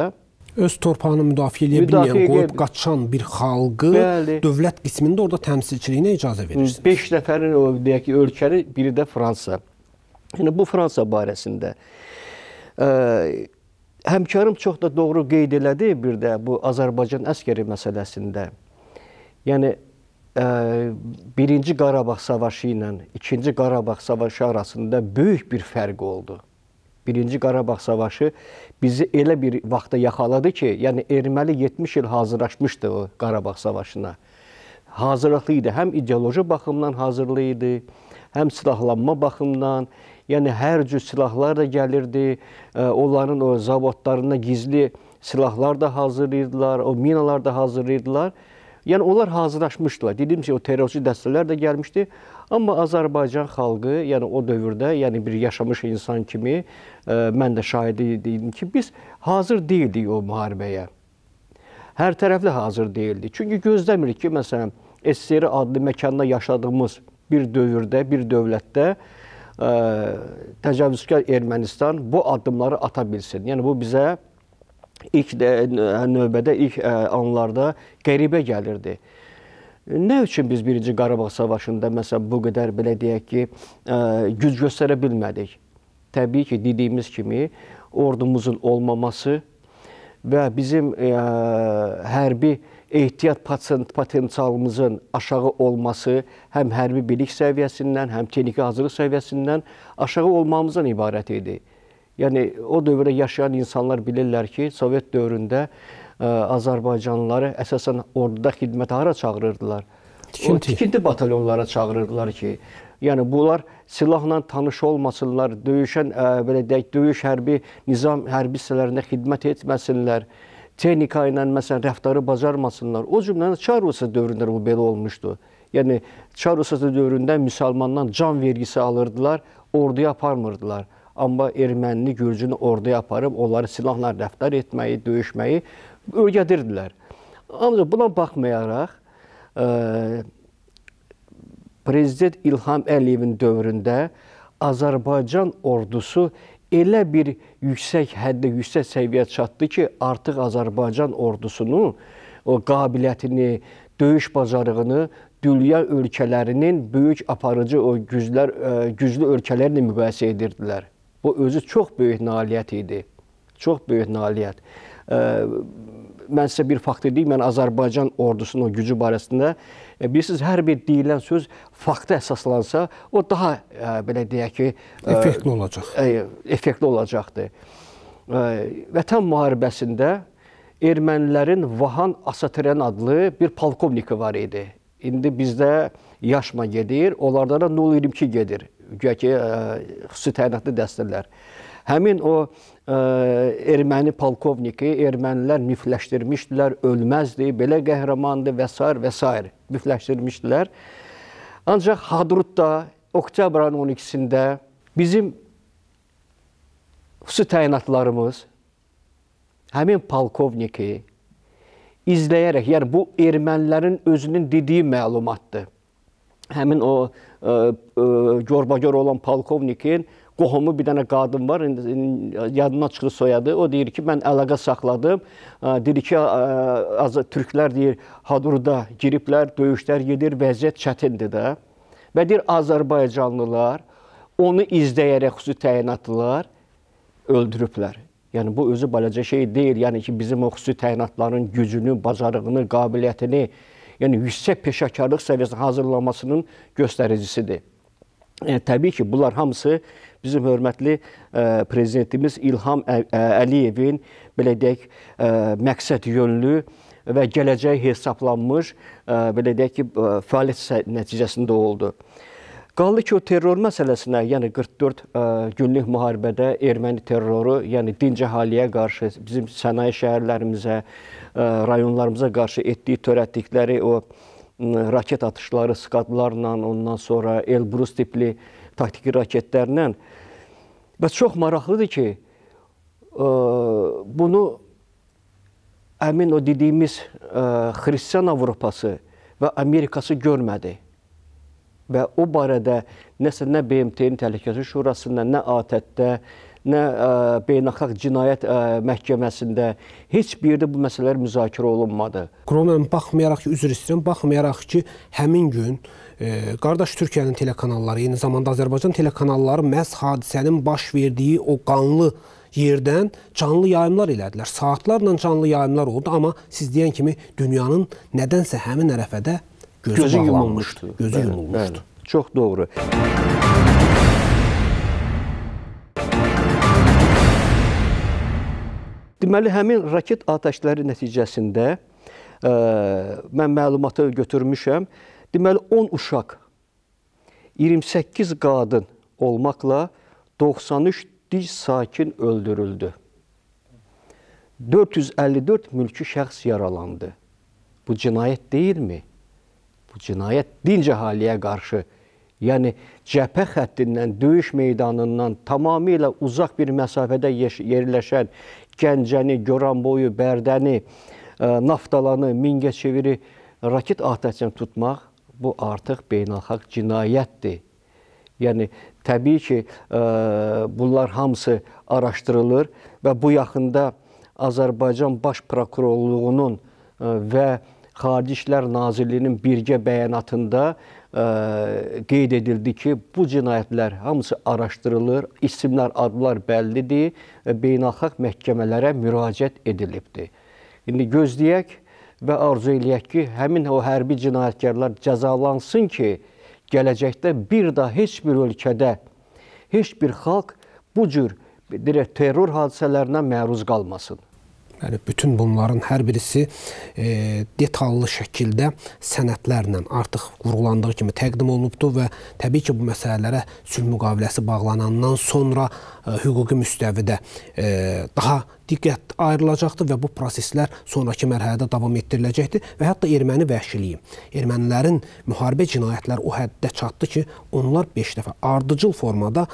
Öz torpağını müdafiə edə bilməyən, qoyub qaçan bir xalqı Bəli. dövlət qismində orada təmsilçiliyinə icazə verirsiniz. 5 nəfərin o deyək ki, ölkəni biri də Fransa. Yəni bu Fransa barəsində ə, e, həmkarım çox da doğru qeyd elədi bir də bu Azərbaycan əskəri məsələsində. Yəni ə, e, birinci Qarabağ savaşı ilə ikinci Qarabağ savaşı arasında böyük bir fərq oldu. Birinci Qarabağ savaşı bizi elə bir vaxtda yaxaladı ki, yəni erməni 70 il hazırlaşmışdı o Qarabağ savaşına. Hazırlıqlı idi, həm ideoloji baxımdan hazırlı idi, həm silahlanma baxımdan, yəni hər cür silahlar da gəlirdi, e, onların o zavodlarına gizli silahlar da hazırlayırdılar, o minalar da hazırlayırdılar. Yəni onlar hazırlaşmışdılar. Dedim ki, o terrorçu dəstələr də gəlmişdi. Amma Azərbaycan xalqı, yəni o dövrdə, yəni bir yaşamış insan kimi ə, e, mən də şahidi idim ki, biz hazır deyildik o müharibəyə. Hər tərəfli hazır deyildik. Çünki gözləmirik ki, məsələn, SSR adlı məkanda yaşadığımız bir dövrdə, bir dövlətdə ə, e, təcavüzkar Ermənistan bu addımları ata bilsin. Yəni bu bizə ilk də, növbədə ilk ə, e, anlarda qəribə gəlirdi. Nə üçün biz 1-ci Qarabağ savaşında məsələn bu qədər belə deyək ki, güc göstərə bilmədik? Təbii ki, dediyimiz kimi ordumuzun olmaması və bizim ə, hərbi ehtiyat potensialımızın aşağı olması həm hərbi bilik səviyyəsindən, həm texniki hazırlıq səviyyəsindən aşağı olmamızdan ibarət idi. Yəni o dövrdə yaşayan insanlar bilirlər ki, Sovet dövründə ə, azərbaycanlıları əsasən orduda xidmətə hara çağırırdılar? Tikinti. O, tikinti batalyonlara çağırırdılar ki, yəni bunlar silahla tanış olmasınlar, döyüşən ə, belə deyək, döyüş hərbi nizam hərbi hissələrində xidmət etməsinlər texnika ilə məsələn rəftarı bacarmasınlar. O cümlədən Çar Rusya dövründə bu belə olmuşdu. Yəni Çar Rusya dövründə müsəlmandan can vergisi alırdılar, orduya aparmırdılar. Amma ermənini, gürcünü orduya aparıb onları silahla rəftar etməyi, döyüşməyi öyrədirdilər. Ancaq buna baxmayaraq ə, e, prezident İlham Əliyevin dövründə Azərbaycan ordusu elə bir yüksək həddə, yüksək səviyyəyə çatdı ki, artıq Azərbaycan ordusunun o qabiliyyətini, döyüş bacarığını dünya ölkələrinin böyük aparıcı o güclər e, güclü ölkələrlə müqayisə edirdilər. Bu özü çox böyük nailiyyət idi. Çox böyük nailiyyət. E, mən sizə bir faktı deyim, mən Azərbaycan ordusunun o gücü barəsində e, bilirsiniz, hər bir deyilən söz fakta əsaslansa, o daha ə, e, belə deyək ki, ə, e, effektli olacaq. Ə, effektli olacaqdır. Ə, Vətən müharibəsində ermənilərin Vahan Asatüryan adlı bir polkovniki var idi. İndi bizdə yaşma gedir, onlarda da 022 gedir. Güya ki, ə, xüsusi təyinatlı dəstələr. Həmin o ə, e, erməni polkovniki ermənilər mifləşdirmişdilər, ölməzdi, belə qəhrəmandı və s. və s. mifləşdirmişdilər. Ancaq Hadrutda oktyabrın 12-sində bizim xüsusi təyinatlarımız həmin polkovniki izləyərək, yəni bu ermənilərin özünün dediyi məlumatdır. Həmin o ə, e, ə, e, gorbagor olan polkovnikin qohumu bir dənə qadın var, indi yadımdan çıxdı soyadı. O deyir ki, mən əlaqə saxladım. Deyir ki, türklər deyir, Hadurda giriblər, döyüşlər gedir, vəziyyət çətindir də. Və deyir Azərbaycanlılar onu izləyərək xüsusi təyinatlılar öldürüblər. Yəni bu özü balaca şey deyil. Yəni ki, bizim o xüsusi təyinatların gücünü, bacarığını, qabiliyyətini, yəni yüksək peşəkarlıq səviyyəsinə hazırlanmasının göstəricisidir. Yəni təbii ki, bunlar hamısı bizim hörmətli e, prezidentimiz İlham e, Əliyevin belə deyək e, məqsəd yönlü və gələcək hesablanmış belə deyək ki, fəaliyyət nəticəsində oldu. Qaldı ki, o terror məsələsinə, yəni 44 günlük müharibədə erməni terroru, yəni dinc əhaliyə qarşı, bizim sənaye şəhərlərimizə, rayonlarımıza qarşı etdiyi törətdikləri o raket atışları, skadlarla, ondan sonra Elbrus tipli taktiki raketlərlə Və çox maraqlıdır ki, e, bunu əmin o dediyimiz e, xristian Avropası və Amerikası görmədi. Və o barədə nəsə nə BMT-nin Təhlükəsizlik Şurasında, nə ATƏT-də, e nə ə, beynəlxalq cinayət ə, məhkəməsində heç bir yerdə bu məsələlər müzakirə olunmadı. Kromnan baxmayaraq ki, üzr istəyirəm, baxmayaraq ki, həmin gün ə, qardaş Türkiyənin telekanalları, eyni zamanda Azərbaycan telekanalları məhz hadisənin baş verdiyi o qanlı yerdən canlı yayımlar elədilər. Saatlarla canlı yayımlar oldu, amma siz deyən kimi dünyanın nədənsə həmin ərəfədə gözü, gözü yumulmuşdu. Gözü bəli, yumulmuşdu. Bəli. Çox doğru. Deməli, həmin raket atəşləri nəticəsində ə, e, mən məlumatı götürmüşəm. Deməli 10 uşaq, 28 qadın olmaqla 93 dinc sakin öldürüldü. 454 mülki şəxs yaralandı. Bu cinayət deyilmi? Bu cinayət dinc əhaliyə qarşı, yəni cəbhə xəttindən, döyüş meydanından tamamilə uzaq bir məsafədə yerləşən Gəncəni, Goranboyu, Bərdəni, e, Naftalanı, Mingəçeviri raket atəçindən tutmaq bu artıq beynəlxalq cinayətdir. Yəni təbii ki, ə, e, bunlar hamısı araşdırılır və bu yaxında Azərbaycan Baş Prokurorluğunun e, və Xarici İşlər Nazirliyinin birgə bəyanatında ə, e, qeyd edildi ki, bu cinayətlər hamısı araşdırılır, isimlər, adlar bəllidir, beynəlxalq məhkəmələrə müraciət edilibdir. İndi gözləyək və arzu eləyək ki, həmin o hərbi cinayətkarlar cəzalansın ki, gələcəkdə bir daha heç bir ölkədə heç bir xalq bu cür deyir, terror hadisələrinə məruz qalmasın. Yəni bütün bunların hər birisi e, detallı şəkildə sənədlərlə artıq vurğulandığı kimi təqdim olunubdu və təbii ki, bu məsələlərə sülh müqaviləsi bağlanandan sonra e, hüquqi müstəvidə e, daha diqqət ayrılacaqdır və bu proseslər sonrakı mərhələdə davam etdiriləcəkdir və hətta erməni vəhşiliyi, ermənilərin müharibə cinayətləri o həddə çatdı ki, onlar 5 dəfə ardıcıl formada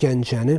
Gəncəni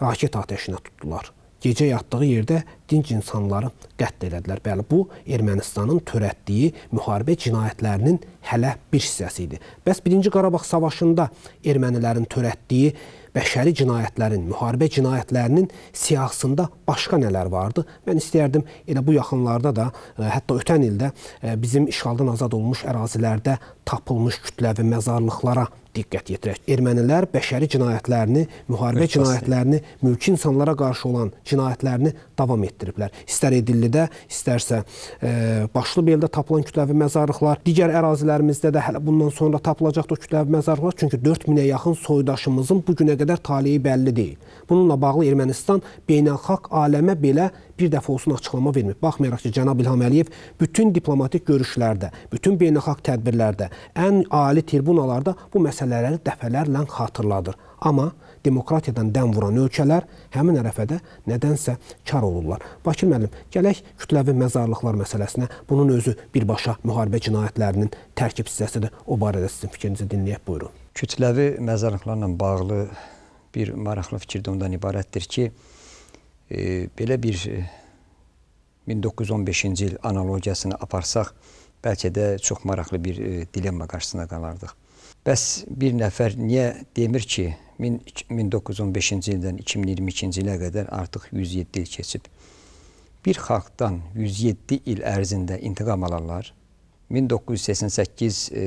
raket atəşinə tutdular gecə yatdığı yerdə dinc insanları qətl elədilər. Bəli, bu Ermənistanın törətdiyi müharibə cinayətlərinin hələ bir hissəsi idi. Bəs 1-ci Qarabağ savaşında ermənilərin törətdiyi bəşəri cinayətlərin, müharibə cinayətlərinin siyahısında başqa nələr vardı? Mən istəyərdim elə bu yaxınlarda da, e, hətta ötən ildə e, bizim işğaldan azad olmuş ərazilərdə tapılmış kütləvi məzarlıqlara diqqət yetirək. Ermənilər bəşəri cinayətlərini, müharibə Mülk cinayətlərini, mülki insanlara qarşı olan cinayətlərini davam etdiriblər. İstər Edillidə, istərsə e, başlı beldə tapılan kütləvi məzarlıqlar, digər ərazilərimizdə də hələ bundan sonra tapılacaq da kütləvi məzarlıqlar, çünki 4000-ə yaxın soydaşımızın bu günə qədər taleyi bəlli deyil. Bununla bağlı Ermənistan beynəlxalq aləmə belə bir dəfə olsun açıqlama vermir. Baxmayaraq ki, cənab İlham Əliyev bütün diplomatik görüşlərdə, bütün beynəlxalq tədbirlərdə, ən ali tribunalarda bu məsələləri dəfələrlə xatırladır. Amma demokratiyadan dəm vuran ölkələr həmin ərəfədə nədənsə kar olurlar. Bakir müəllim, gələk kütləvi məzarlıqlar məsələsinə. Bunun özü birbaşa müharibə cinayətlərinin tərkib hissəsidir. O barədə sizin fikrinizi dinləyək. Buyurun kütləvi məzarlıqlarla bağlı bir maraqlı fikir də ondan ibarətdir ki, e, belə bir 1915-ci e, il analogiyasını aparsaq, bəlkə də çox maraqlı bir e, dilemma qarşısında qalardıq. Bəs bir nəfər niyə demir ki, 1915-ci ildən 2022-ci ilə qədər artıq 107 il keçib. Bir xalqdan 107 il ərzində intiqam alanlar 1988 e,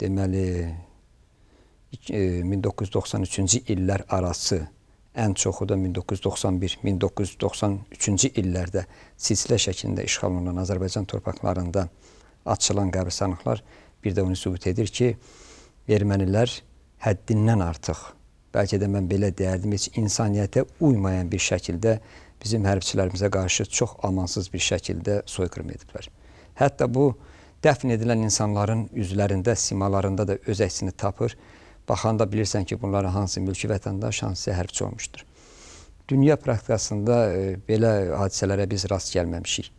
deməli 1993-cü e, illər arası ən çoxu da 1991-1993-cü illərdə silsilə şəklində işğal olunan Azərbaycan torpaqlarında açılan qəbristanlıqlar bir də onu sübut edir ki, ermənilər həddindən artıq, bəlkə də mən belə deyərdim, heç insaniyyətə uymayan bir şəkildə bizim hərbçilərimizə qarşı çox amansız bir şəkildə soyqırım ediblər. Hətta bu dəfn edilən insanların üzlərində, simalarında da öz əksini tapır. Baxanda bilirsən ki, bunların hansı mülki vətəndaş, hansı hərbçi olmuşdur. Dünya praktikasında e, belə hadisələrə biz rast gəlməmişik.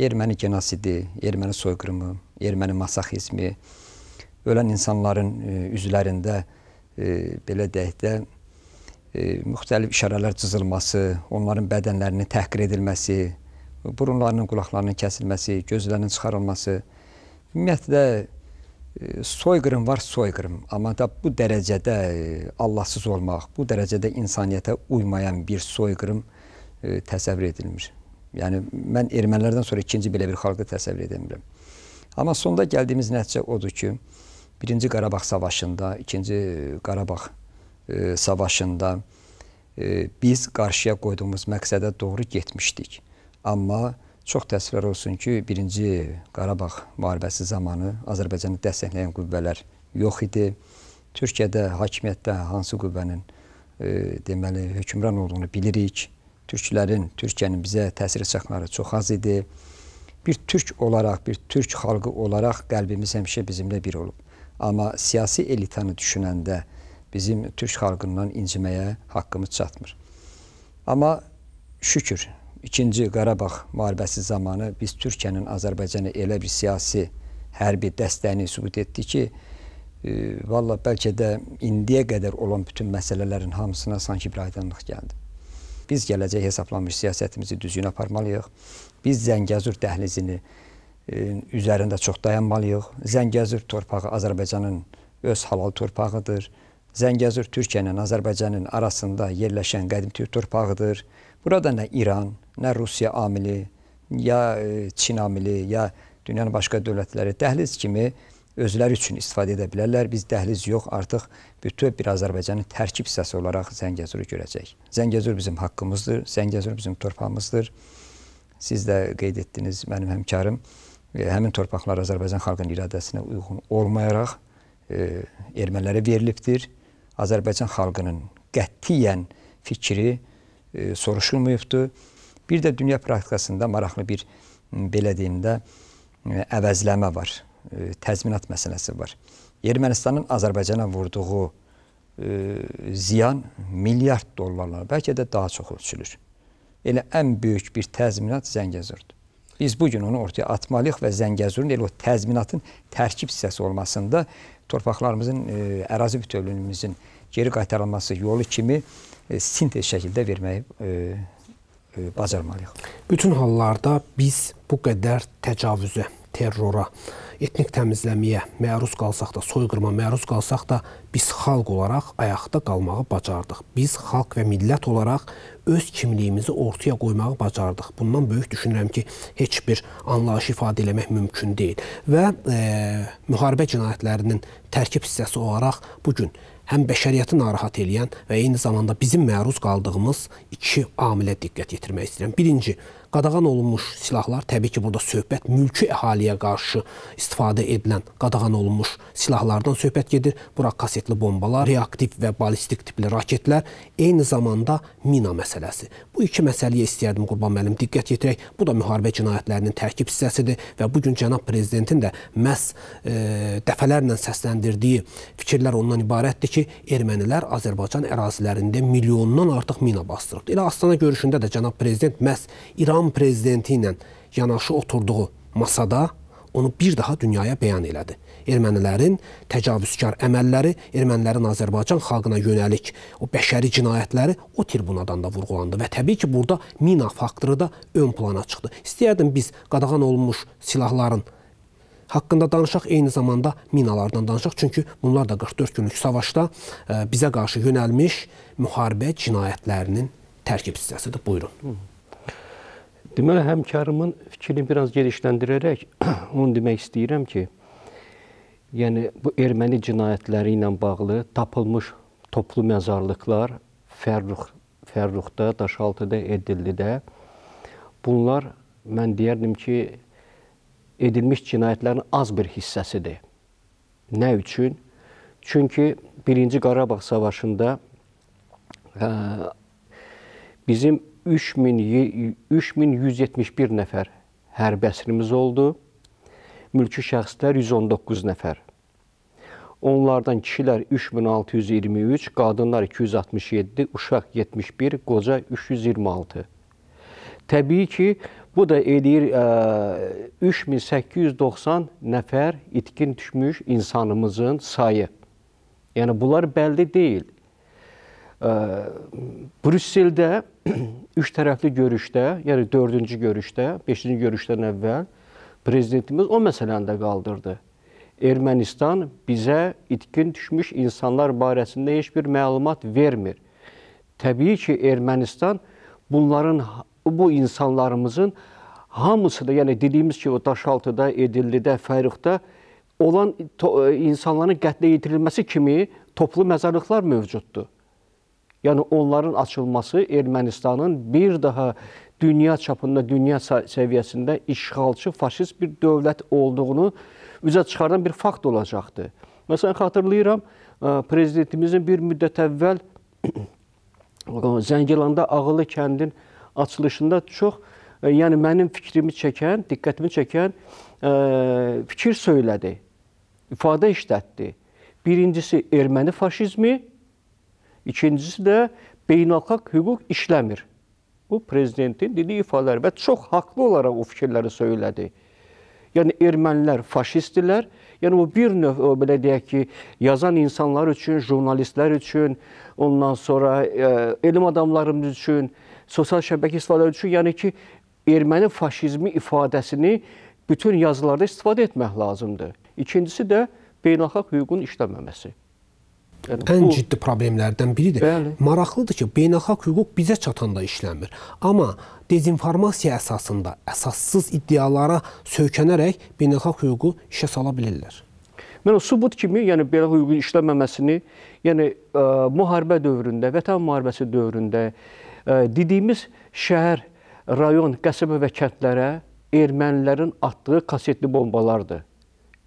Erməni genosidi, erməni soyqırımı, erməni masaxizmi, ölən insanların e, üzlərində e, belə deyək də müxtəlif işarələr cızılması, onların bədənlərinin təhqir edilməsi, burunlarının, qulaqlarının kəsilməsi, gözlərinin çıxarılması, ümumiyyətlə soyqırım var, soyqırım. Amma da bu dərəcədə e, Allahsız olmaq, bu dərəcədə insaniyyətə uymayan bir soyqırım e, təsəvvür edilmir. Yəni mən ermənilərdən sonra ikinci belə bir xalqı təsəvvür edə bilmirəm. Amma sonda gəldiyimiz nəticə odur ki, 1-ci Qarabağ savaşında, 2-ci e, Qarabağ e, savaşında e, biz qarşıya qoyduğumuz məqsədə doğru getmişdik. Amma e, Çox təəssüflər olsun ki, birinci Qarabağ müharibəsi zamanı Azərbaycanı dəstəkləyən qüvvələr yox idi. Türkiyədə hakimiyyətdə hansı qüvvənin e, deməli hökmran olduğunu bilirik. Türklərin, Türkiyənin bizə təsir edəcəkləri çox az idi. Bir türk olaraq, bir türk xalqı olaraq qəlbimiz həmişə bizimlə bir olub. Amma siyasi elitanı düşünəndə bizim türk xalqından inciməyə haqqımız çatmır. Amma şükür, İkinci Qarabağ müharibəsi zamanı biz Türkiyənin Azərbaycana elə bir siyasi hərbi dəstəyini sübut etdi ki, e, valla bəlkə də indiyə qədər olan bütün məsələlərin hamısına sanki bir aydınlıq gəldi. Biz gələcək hesablanmış siyasətimizi düzgün aparmalıyıq. Biz Zəngəzur dəhlizini e, üzərində çox dayanmalıyıq. Zəngəzur torpağı Azərbaycanın öz halal torpağıdır. Zəngəzur Türkiyə ilə Azərbaycanın arasında yerləşən qədim türk torpağıdır. Burada nə İran, nə Rusiya amili, ya e, Çin amili, ya dünyanın başqa dövlətləri dəhliz kimi özləri üçün istifadə edə bilərlər. Biz dəhliz yox, artıq bütöv bir Azərbaycanın tərkib hissəsi olaraq Zəngəzuru görəcək. Zəngəzur bizim haqqımızdır, Zəngəzur bizim torpağımızdır. Siz də qeyd etdiniz, mənim həmkarım, e, həmin torpaqlar Azərbaycan xalqının iradəsinə uyğun olmayaraq e, ermənilərə verilibdir. Azərbaycan xalqının qətiyyən fikri e, soruşulmayıbdır. Bir də dünya praktikasında maraqlı bir belə deyim də əvəzləmə var. Təzminat məsələsi var. Ermənistanın Azərbaycana vurduğu ə, ziyan milyard dollarlar, bəlkə də daha çox ölçülür. Elə ən böyük bir təzminat Zəngəzurdur. Biz bu gün onu ortaya atmalıyıq və Zəngəzurun elə o təzminatın tərkib hissəsi olmasında torpaqlarımızın, ə, ərazi bütövlüyümüzün geri qaytarılması yolu kimi ə, sintez şəkildə verməyi ə, E, bacarmalıyıq. Bütün hallarda biz bu qədər təcavüzə, terrora, etnik təmizləməyə məruz qalsaq da, soyqırma məruz qalsaq da, biz xalq olaraq ayaqda qalmağı bacardıq. Biz xalq və millət olaraq öz kimliyimizi ortaya qoymağı bacardıq. Bundan böyük düşünürəm ki, heç bir anlayış ifadə eləmək mümkün deyil. Və e, müharibə cinayətlərinin tərkib hissəsi olaraq bu gün həm bəşəriyyəti narahat eləyən və eyni zamanda bizim məruz qaldığımız iki amilə diqqət yetirmək istəyirəm. Birinci, Qadağan olunmuş silahlar, təbii ki, burada söhbət mülki əhaliyə qarşı istifadə edilən qadağan olunmuş silahlardan söhbət gedir. Bura kasetli bombalar, reaktiv və balistik tipli raketlər, eyni zamanda mina məsələsi. Bu iki məsələyə istəyərdim Qurban müəllim diqqət yetirək. Bu da müharibə cinayətlərinin tərkib hissəsidir və bu gün cənab prezidentin də məhz e, dəfələrlə səsləndirdiyi fikirlər ondan ibarətdir ki, ermənilər Azərbaycan ərazilərində milyondan artıq mina bastırıb. Elə Astana görüşündə də cənab prezident məhz İran İran prezidenti ilə yanaşı oturduğu masada onu bir daha dünyaya bəyan elədi. Ermənilərin təcavüzkar əməlləri, ermənilərin Azərbaycan xalqına yönəlik o bəşəri cinayətləri o tribunadan da vurğulandı və təbii ki, burada mina faktoru da ön plana çıxdı. İstəyərdim biz qadağan olunmuş silahların haqqında danışaq, eyni zamanda minalardan danışaq. Çünki bunlar da 44 günlük savaşda e, bizə qarşı yönəlmiş müharibə cinayətlərinin tərkib hissəsidir. Buyurun. Hı -hı. Deməli, həmkarımın fikrini biraz genişləndirərək onu demək istəyirəm ki, yəni bu erməni cinayətləri ilə bağlı tapılmış toplu məzarlıqlar Fərrux, Fərruxda, Daşaltıda, Edillidə bunlar mən deyərdim ki, edilmiş cinayətlərin az bir hissəsidir. Nə üçün? Çünki 1-ci Qarabağ savaşında ə, e, bizim 3171 nəfər hərbi əsrimiz oldu. Mülki şəxslər 119 nəfər. Onlardan kişilər 3623, qadınlar 267, uşaq 71, qoca 326. Təbii ki, bu da eləyir ə, 3890 nəfər itkin düşmüş insanımızın sayı. Yəni bunlar bəlli deyil. Brüsseldə üç tərəfli görüşdə, yəni dördüncü görüşdə, beşinci görüşdən əvvəl prezidentimiz o məsələni də qaldırdı. Ermənistan bizə itkin düşmüş insanlar barəsində heç bir məlumat vermir. Təbii ki, Ermənistan bunların bu insanlarımızın hamısı da, yəni dediyimiz ki, o Daşaltıda, Edillidə, Fəryxda olan e, insanların qətlə yetirilməsi kimi toplu məzarlıqlar mövcuddur. Yəni onların açılması Ermənistanın bir daha dünya çapında, dünya səviyyəsində işğalçı, faşist bir dövlət olduğunu üzə çıxaran bir fakt olacaqdı. Məsələn, xatırlayıram, prezidentimizin bir müddət əvvəl Zəngilanda Ağılı kəndin açılışında çox, yəni mənim fikrimi çəkən, diqqətimi çəkən fikir söylədi, ifadə işlətdi. Birincisi erməni faşizmi, İkincisi də beynəlxalq hüquq işləmir. Bu prezidentin dediyi ifadələr və çox haqlı olaraq o fikirləri söylədi. Yəni ermənilər faşistdirlər. Yəni o bir növ o, belə deyək ki, yazan insanlar üçün, jurnalistlər üçün, ondan sonra e, elm adamlarımız üçün, sosial şəbəkə istifadələri üçün, yəni ki, erməni faşizmi ifadəsini bütün yazılarda istifadə etmək lazımdır. İkincisi də beynəlxalq hüququn işləməməsi. Yəni, ən bu, ciddi problemlərdən biridir. Bəli. Maraqlıdır ki, beynəlxalq hüquq bizə çatanda işləmir. Amma dezinformasiya əsasında əsassız iddialara söykənərək beynəlxalq hüququ işə sala bilirlər. Mən o sübut kimi, yəni belə hüququn işləməməsini, yəni ə, müharibə dövründə, vətən müharibəsi dövründə ə, dediyimiz şəhər, rayon, qəsəbə və kəndlərə ermənilərin atdığı kasetli bombalardır.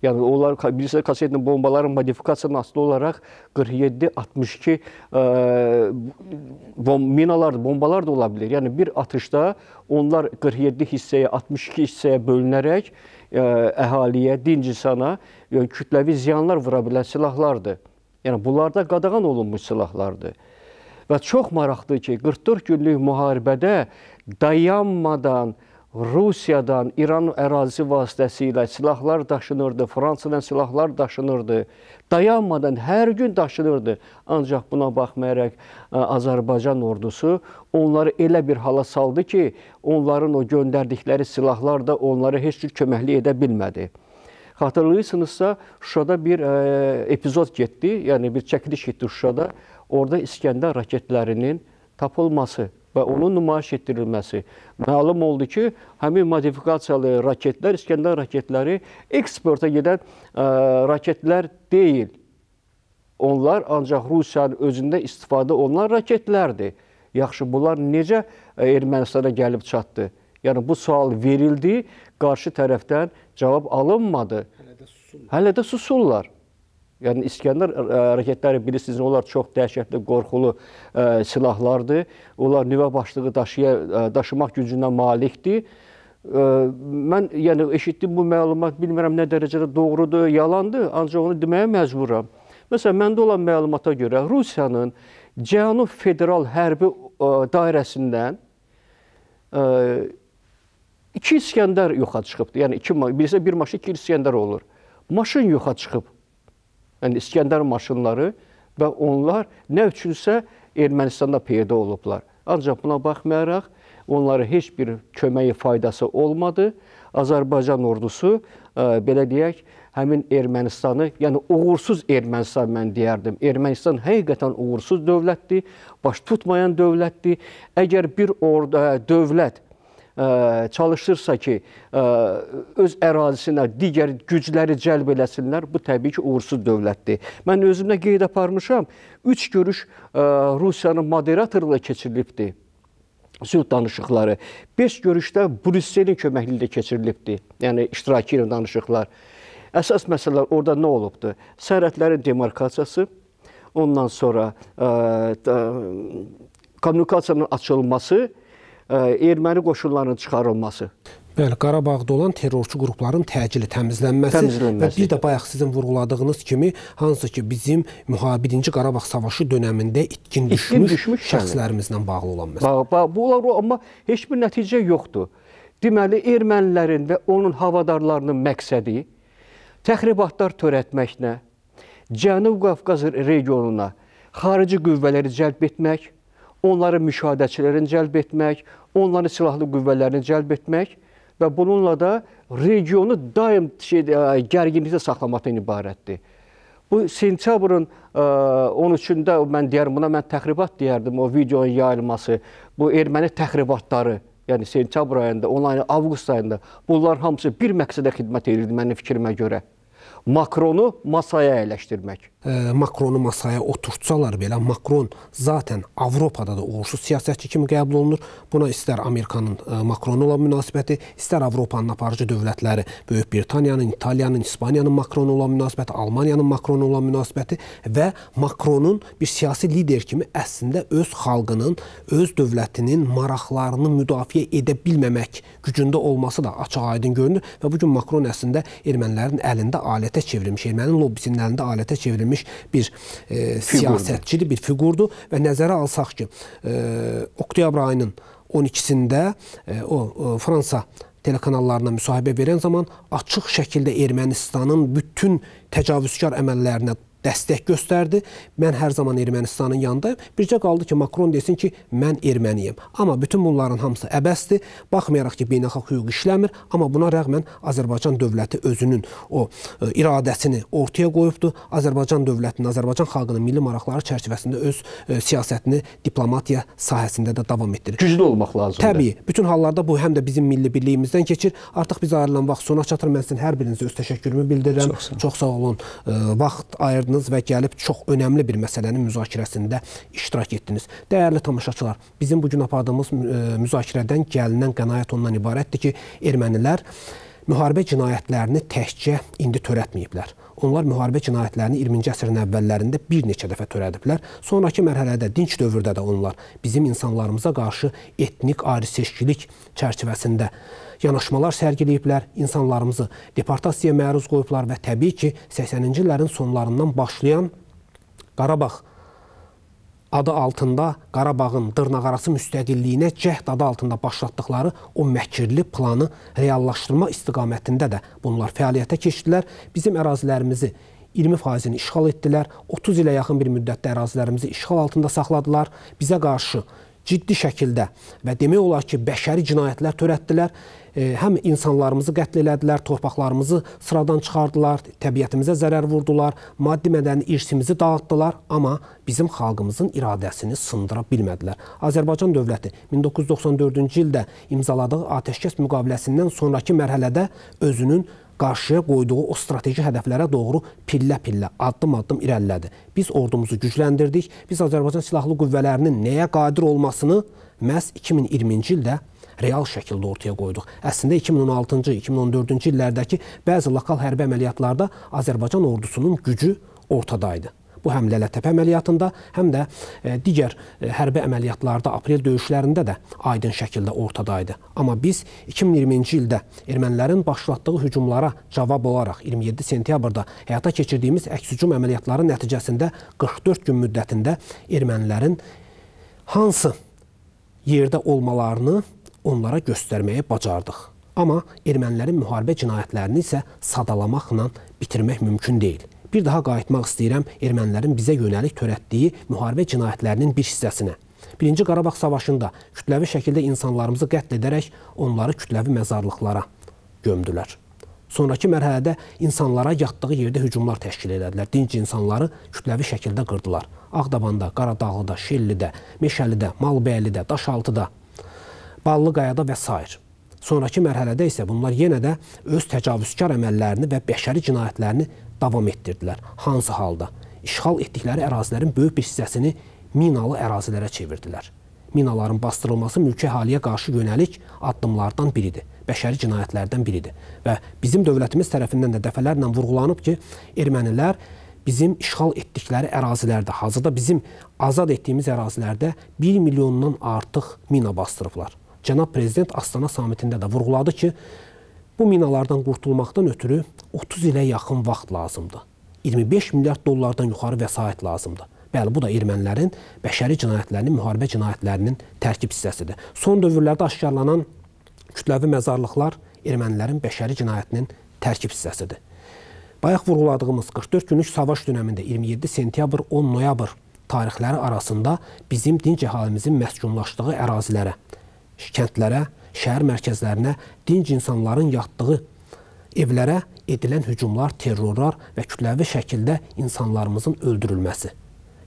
Yəni onlar bilirsiniz kasetli bombaların modifikasiyasına asılı olaraq 47 62 e, minalar, bombalar da ola bilər. Yəni bir atışda onlar 47 hissəyə, 62 hissəyə bölünərək e, əhaliyə, dinc insana e, kütləvi ziyanlar vura bilən silahlardır. Yəni bunlar da qadağan olunmuş silahlardır. Və çox maraqlıdır ki, 44 günlük müharibədə dayanmadan Rusiyadan İran ərazisi vasitəsilə silahlar daşınırdı, Fransadan silahlar daşınırdı. Dayanmadan hər gün daşınırdı. Ancaq buna baxmayaraq Azərbaycan ordusu onları elə bir hala saldı ki, onların o göndərdikləri silahlar da onlara heç cür köməklik edə bilmədi. Xatırlayırsınızsa, Şuşada bir e, epizod getdi, yəni bir çəkiliş getdi Şuşada. Orada İskəndər raketlərinin tapılması və onun nümayiş etdirilməsi. Məlum oldu ki, həmin modifikasiyalı raketlər, İskəndər raketləri eksporta gedən ə, e, raketlər deyil. Onlar ancaq Rusiyanın özündə istifadə olunan raketlərdir. Yaxşı, bunlar necə e, Ermənistana gəlib çatdı? Yəni bu sual verildi, qarşı tərəfdən cavab alınmadı. Hələ də susurlar. Hələ də susurlar. Yəni İskəndər raketləri bilirsiniz, onlar çox dəhşətli, qorxulu ə, silahlardır. Onlar nüvə başlığı daşıya ə, daşımaq gücünə malikdir. Ə, mən yəni eşitdim bu məlumat, bilmirəm nə dərəcədə doğrudur, yalandır, ancaq onu deməyə məcburam. Məsələn, məndə olan məlumata görə Rusiyanın Cənub Federal Hərbi ə, dairəsindən ə, iki İskəndər yoxa çıxıbdı. Yəni iki birisi bir maşın, iki İskəndər olur. Maşın yoxa çıxıb yəni İskəndər maşınları və onlar nə üçünsə Ermənistanda peyda olublar. Ancaq buna baxmayaraq onlara heç bir köməyi faydası olmadı. Azərbaycan ordusu ə, e, belə deyək, həmin Ermənistanı, yəni uğursuz Ermənistan mən deyərdim. Ermənistan həqiqətən uğursuz dövlətdir, baş tutmayan dövlətdir. Əgər bir orda e, dövlət E, çalışırsa ki, e, öz ərazisinə digər gücləri cəlb eləsinlər, bu təbii ki, uğursuz dövlətdir. Mən özümlə qeyd aparmışam, üç görüş e, Rusiyanın moderatorla keçirilibdir sülh danışıqları. 5 görüşdə Brüsselin köməkliyi ilə keçirilibdir. Yəni iştirakı ilə danışıqlar. Əsas məsələ orada nə olubdu? Sərhədlərin demarkasiyası, ondan sonra ə, ə, kommunikasiyanın açılması, erməni qoşunlarının çıxarılması. Bəli, Qarabağda olan terrorçu qrupların təcili təmizlənməsi, təmizlənməsi və bir də bayaq sizin vurğuladığınız kimi hansı ki bizim mühabirinci Qarabağ savaşı dönəmində itkin düşmüş, itkin düşmüş şəxslərimizlə bağlı olan məsələ. Ba, ba, bu olar amma heç bir nəticə yoxdur. Deməli ermənilərin və onun havadarlarının məqsədi təxribatlar törətməklə Cənub Qafqaz regionuna xarici qüvvələri cəlb etmək, onları müşahidəçilərin cəlb etmək, onların silahlı qüvvələrini cəlb etmək və bununla da regionu daim şey, e, gərginlikdə saxlamaqdan ibarətdir. Bu sentyabrın 13-də e, mən deyərəm buna mən təxribat deyərdim o videonun yayılması, bu erməni təxribatları, yəni sentyabr ayında, onlayn avqust ayında bunlar hamısı bir məqsədə xidmət edirdi mənim fikrimə görə. Makronu masaya əyləşdirmək. Makronu masaya oturtsalar belə Makron zaten Avropada da uğursuz siyasətçi kimi qəbul olunur. Buna istər Amerikanın Makronu olan münasibəti, istər Avropanın aparıcı dövlətləri, Böyük Britaniyanın, İtaliyanın, İspaniyanın Makronu olan münasibəti, Almaniyanın Makronu olan münasibəti və Makronun bir siyasi lider kimi əslində öz xalqının, öz dövlətinin maraqlarını müdafiə edə bilməmək gücündə olması da açıq-aydın görünür və bu gün Makron əslində ermənilərin əlində alət alətə çevrilmiş, erməni yəni lobbisinin əlində alətə çevrilmiş bir e, siyasətçidir, bir fiqurdur və nəzərə alsaq ki, e, oktyabr ayının 12-sində e, o e, Fransa telekanallarına müsahibə verən zaman açıq şəkildə Ermənistanın bütün təcavüzkar əməllərinə dəstək göstərdi. Mən hər zaman Ermənistanın yanındayım. Bircə qaldı ki, Makron desin ki, mən erməniyəm. Amma bütün bunların hamısı əbəsdir. Baxmayaraq ki, beynəlxalq hüquq işləmir, amma buna rəğmən Azərbaycan dövləti özünün o e, iradəsini ortaya qoyubdu. Azərbaycan dövlətinin, Azərbaycan xalqının milli maraqları çərçivəsində öz e, siyasətini diplomatiya sahəsində də davam etdirir. Güclü olmaq lazımdır. Təbii, bütün hallarda bu həm də bizim milli birliyimizdən keçir. Artıq biz ayrılan vaxt sona çatır. Mən sizin hər birinizə öz təşəkkürümü bildirirəm. Çox sağ olun. Çox sağ olun. E, vaxt ayırdınız çıxdınız və gəlib çox önəmli bir məsələnin müzakirəsində iştirak etdiniz. Dəyərli tamaşaçılar, bizim bu gün apardığımız e, müzakirədən gəlinən qənaət ondan ibarətdir ki, ermənilər müharibə cinayətlərini təkcə indi törətməyiblər. Onlar müharibə cinayətlərini 20-ci əsrin əvvəllərində bir neçə dəfə törədiblər. Sonrakı mərhələdə, dinç dövrdə də onlar bizim insanlarımıza qarşı etnik ayrı-seçkilik çərçivəsində yanaşmalar sərgiləyiblər, insanlarımızı deportasiyaya məruz qoyublar və təbii ki, 80-ci illərin sonlarından başlayan Qarabağ adı altında Qarabağın dırnaqarası müstəqilliyinə cəhd adı altında başlatdıqları o məkirli planı reallaşdırma istiqamətində də bunlar fəaliyyətə keçdilər. Bizim ərazilərimizi 20%-ni işğal etdilər, 30 ilə yaxın bir müddətdə ərazilərimizi işğal altında saxladılar. Bizə qarşı ciddi şəkildə və demək olar ki, bəşəri cinayətlər törətdilər. E, həm insanlarımızı qətl elədilər, torpaqlarımızı sıradan çıxardılar, təbiətimizə zərər vurdular, maddi mədəni irsimizi dağıtdılar, amma bizim xalqımızın iradəsini sındıra bilmədilər. Azərbaycan dövləti 1994-cü ildə imzaladığı atəşkəs müqaviləsindən sonrakı mərhələdə özünün qarşıya qoyduğu o strateji hədəflərə doğru pillə-pillə, addım-addım irəlilədi. Biz ordumuzu gücləndirdik. Biz Azərbaycan Silahlı Qüvvələrinin nəyə qadir olmasını məhz 2020-ci ildə real şəkildə ortaya qoyduq. Əslində 2016-cı, 2014-cü illərdəki bəzi lokal hərbi əməliyyatlarda Azərbaycan ordusunun gücü ortadaydı bu həmlələ təpə əməliyyatında, həm də e, digər e, hərbi əməliyyatlarda, aprel döyüşlərində də aydın şəkildə ortadaydı. Amma biz 2020-ci ildə ermənilərin başlatdığı hücumlara cavab olaraq 27 sentyabrda həyata keçirdiyimiz əks-hücum əməliyyatları nəticəsində 44 gün müddətində ermənilərin hansı yerdə olmalarını onlara göstərməyə bacardıq. Amma ermənilərin müharibə cinayətlərini isə sadalamaqla bitirmək mümkün deyil bir daha qayıtmaq istəyirəm ermənilərin bizə yönəlik törətdiyi müharibə cinayətlərinin bir hissəsinə. Birinci Qarabağ savaşında kütləvi şəkildə insanlarımızı qətl edərək onları kütləvi məzarlıqlara gömdülər. Sonrakı mərhələdə insanlara yatdığı yerdə hücumlar təşkil elədilər. Dinc insanları kütləvi şəkildə qırdılar. Ağdabanda, Qaradağlıda, Şillidə, Meşəlidə, Malbəylidə, Daşaltıda, Ballıqayada və s. Sonrakı mərhələdə isə bunlar yenə də öz təcavüzkar əməllərini və bəşəri cinayətlərini davam etdirdilər. Hansı halda? İşğal etdikləri ərazilərin böyük bir hissəsini minalı ərazilərə çevirdilər. Minaların bastırılması mülki əhaliyə qarşı yönəlik addımlardan biridir bəşəri cinayətlərdən biridir. Və bizim dövlətimiz tərəfindən də dəfələrlə vurğulanıb ki, ermənilər bizim işğal etdikləri ərazilərdə, hazırda bizim azad etdiyimiz ərazilərdə 1 milyondan artıq mina bastırıblar. Cənab prezident Astana samitində də vurğuladı ki, Bu minalardan qurtulmaqdan ötürü 30 ilə yaxın vaxt lazımdır. 25 milyard dollardan yuxarı vəsait lazımdır. Bəli, bu da ermənilərin bəşəri cinayətlərinin, müharibə cinayətlərinin tərkib hissəsidir. Son dövrlərdə aşkarlanan kütləvi məzarlıqlar ermənilərin bəşəri cinayətinin tərkib hissəsidir. Bayaq vurğuladığımız 44 günlük savaş dövründə 27 sentyabr 10 noyabr tarixləri arasında bizim dinc əhalimizin məskunlaşdığı ərazilərə, kəndlərə şəhər mərkəzlərinə dinc insanların yatdığı evlərə edilən hücumlar, terrorlar və kütləvi şəkildə insanlarımızın öldürülməsi.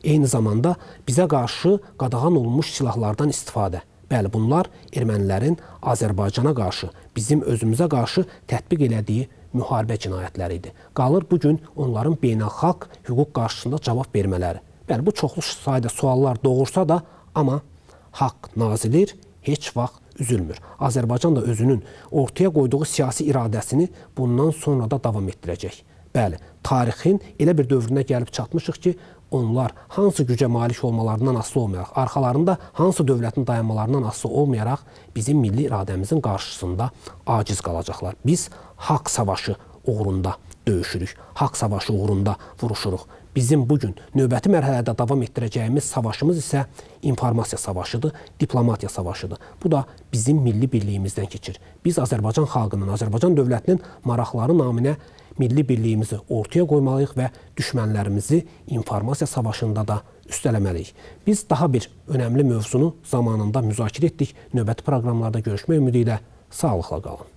Eyni zamanda bizə qarşı qadağan olunmuş silahlardan istifadə. Bəli, bunlar ermənilərin Azərbaycana qarşı, bizim özümüzə qarşı tətbiq elədiyi müharibə cinayətləri idi. Qalır bugün onların beynəlxalq hüquq qarşısında cavab vermələri. Bəli, bu çoxlu sayda suallar doğursa da, amma haqq nazilir heç vaxt üzülmür. Azərbaycan da özünün ortaya qoyduğu siyasi iradəsini bundan sonra da davam etdirəcək. Bəli, tarixin elə bir dövrünə gəlib çatmışıq ki, onlar hansı gücə malik olmalarından asılı olmayaraq, arxalarında hansı dövlətin dayanmalarından asılı olmayaraq bizim milli iradəmizin qarşısında aciz qalacaqlar. Biz haqq savaşı uğrunda döyüşürük, haqq savaşı uğrunda vuruşuruq. Bizim bu gün növbəti mərhələdə davam etdirəcəyimiz savaşımız isə informasiya savaşıdır, diplomatiya savaşıdır. Bu da bizim milli birliyimizdən keçir. Biz Azərbaycan xalqının, Azərbaycan dövlətinin maraqları naminə milli birliyimizi ortaya qoymalıyıq və düşmənlərimizi informasiya savaşında da üstələməliyik. Biz daha bir önəmli mövzunu zamanında müzakirə etdik. Növbəti proqramlarda görüşmək ümidi ilə sağlıqla qalın.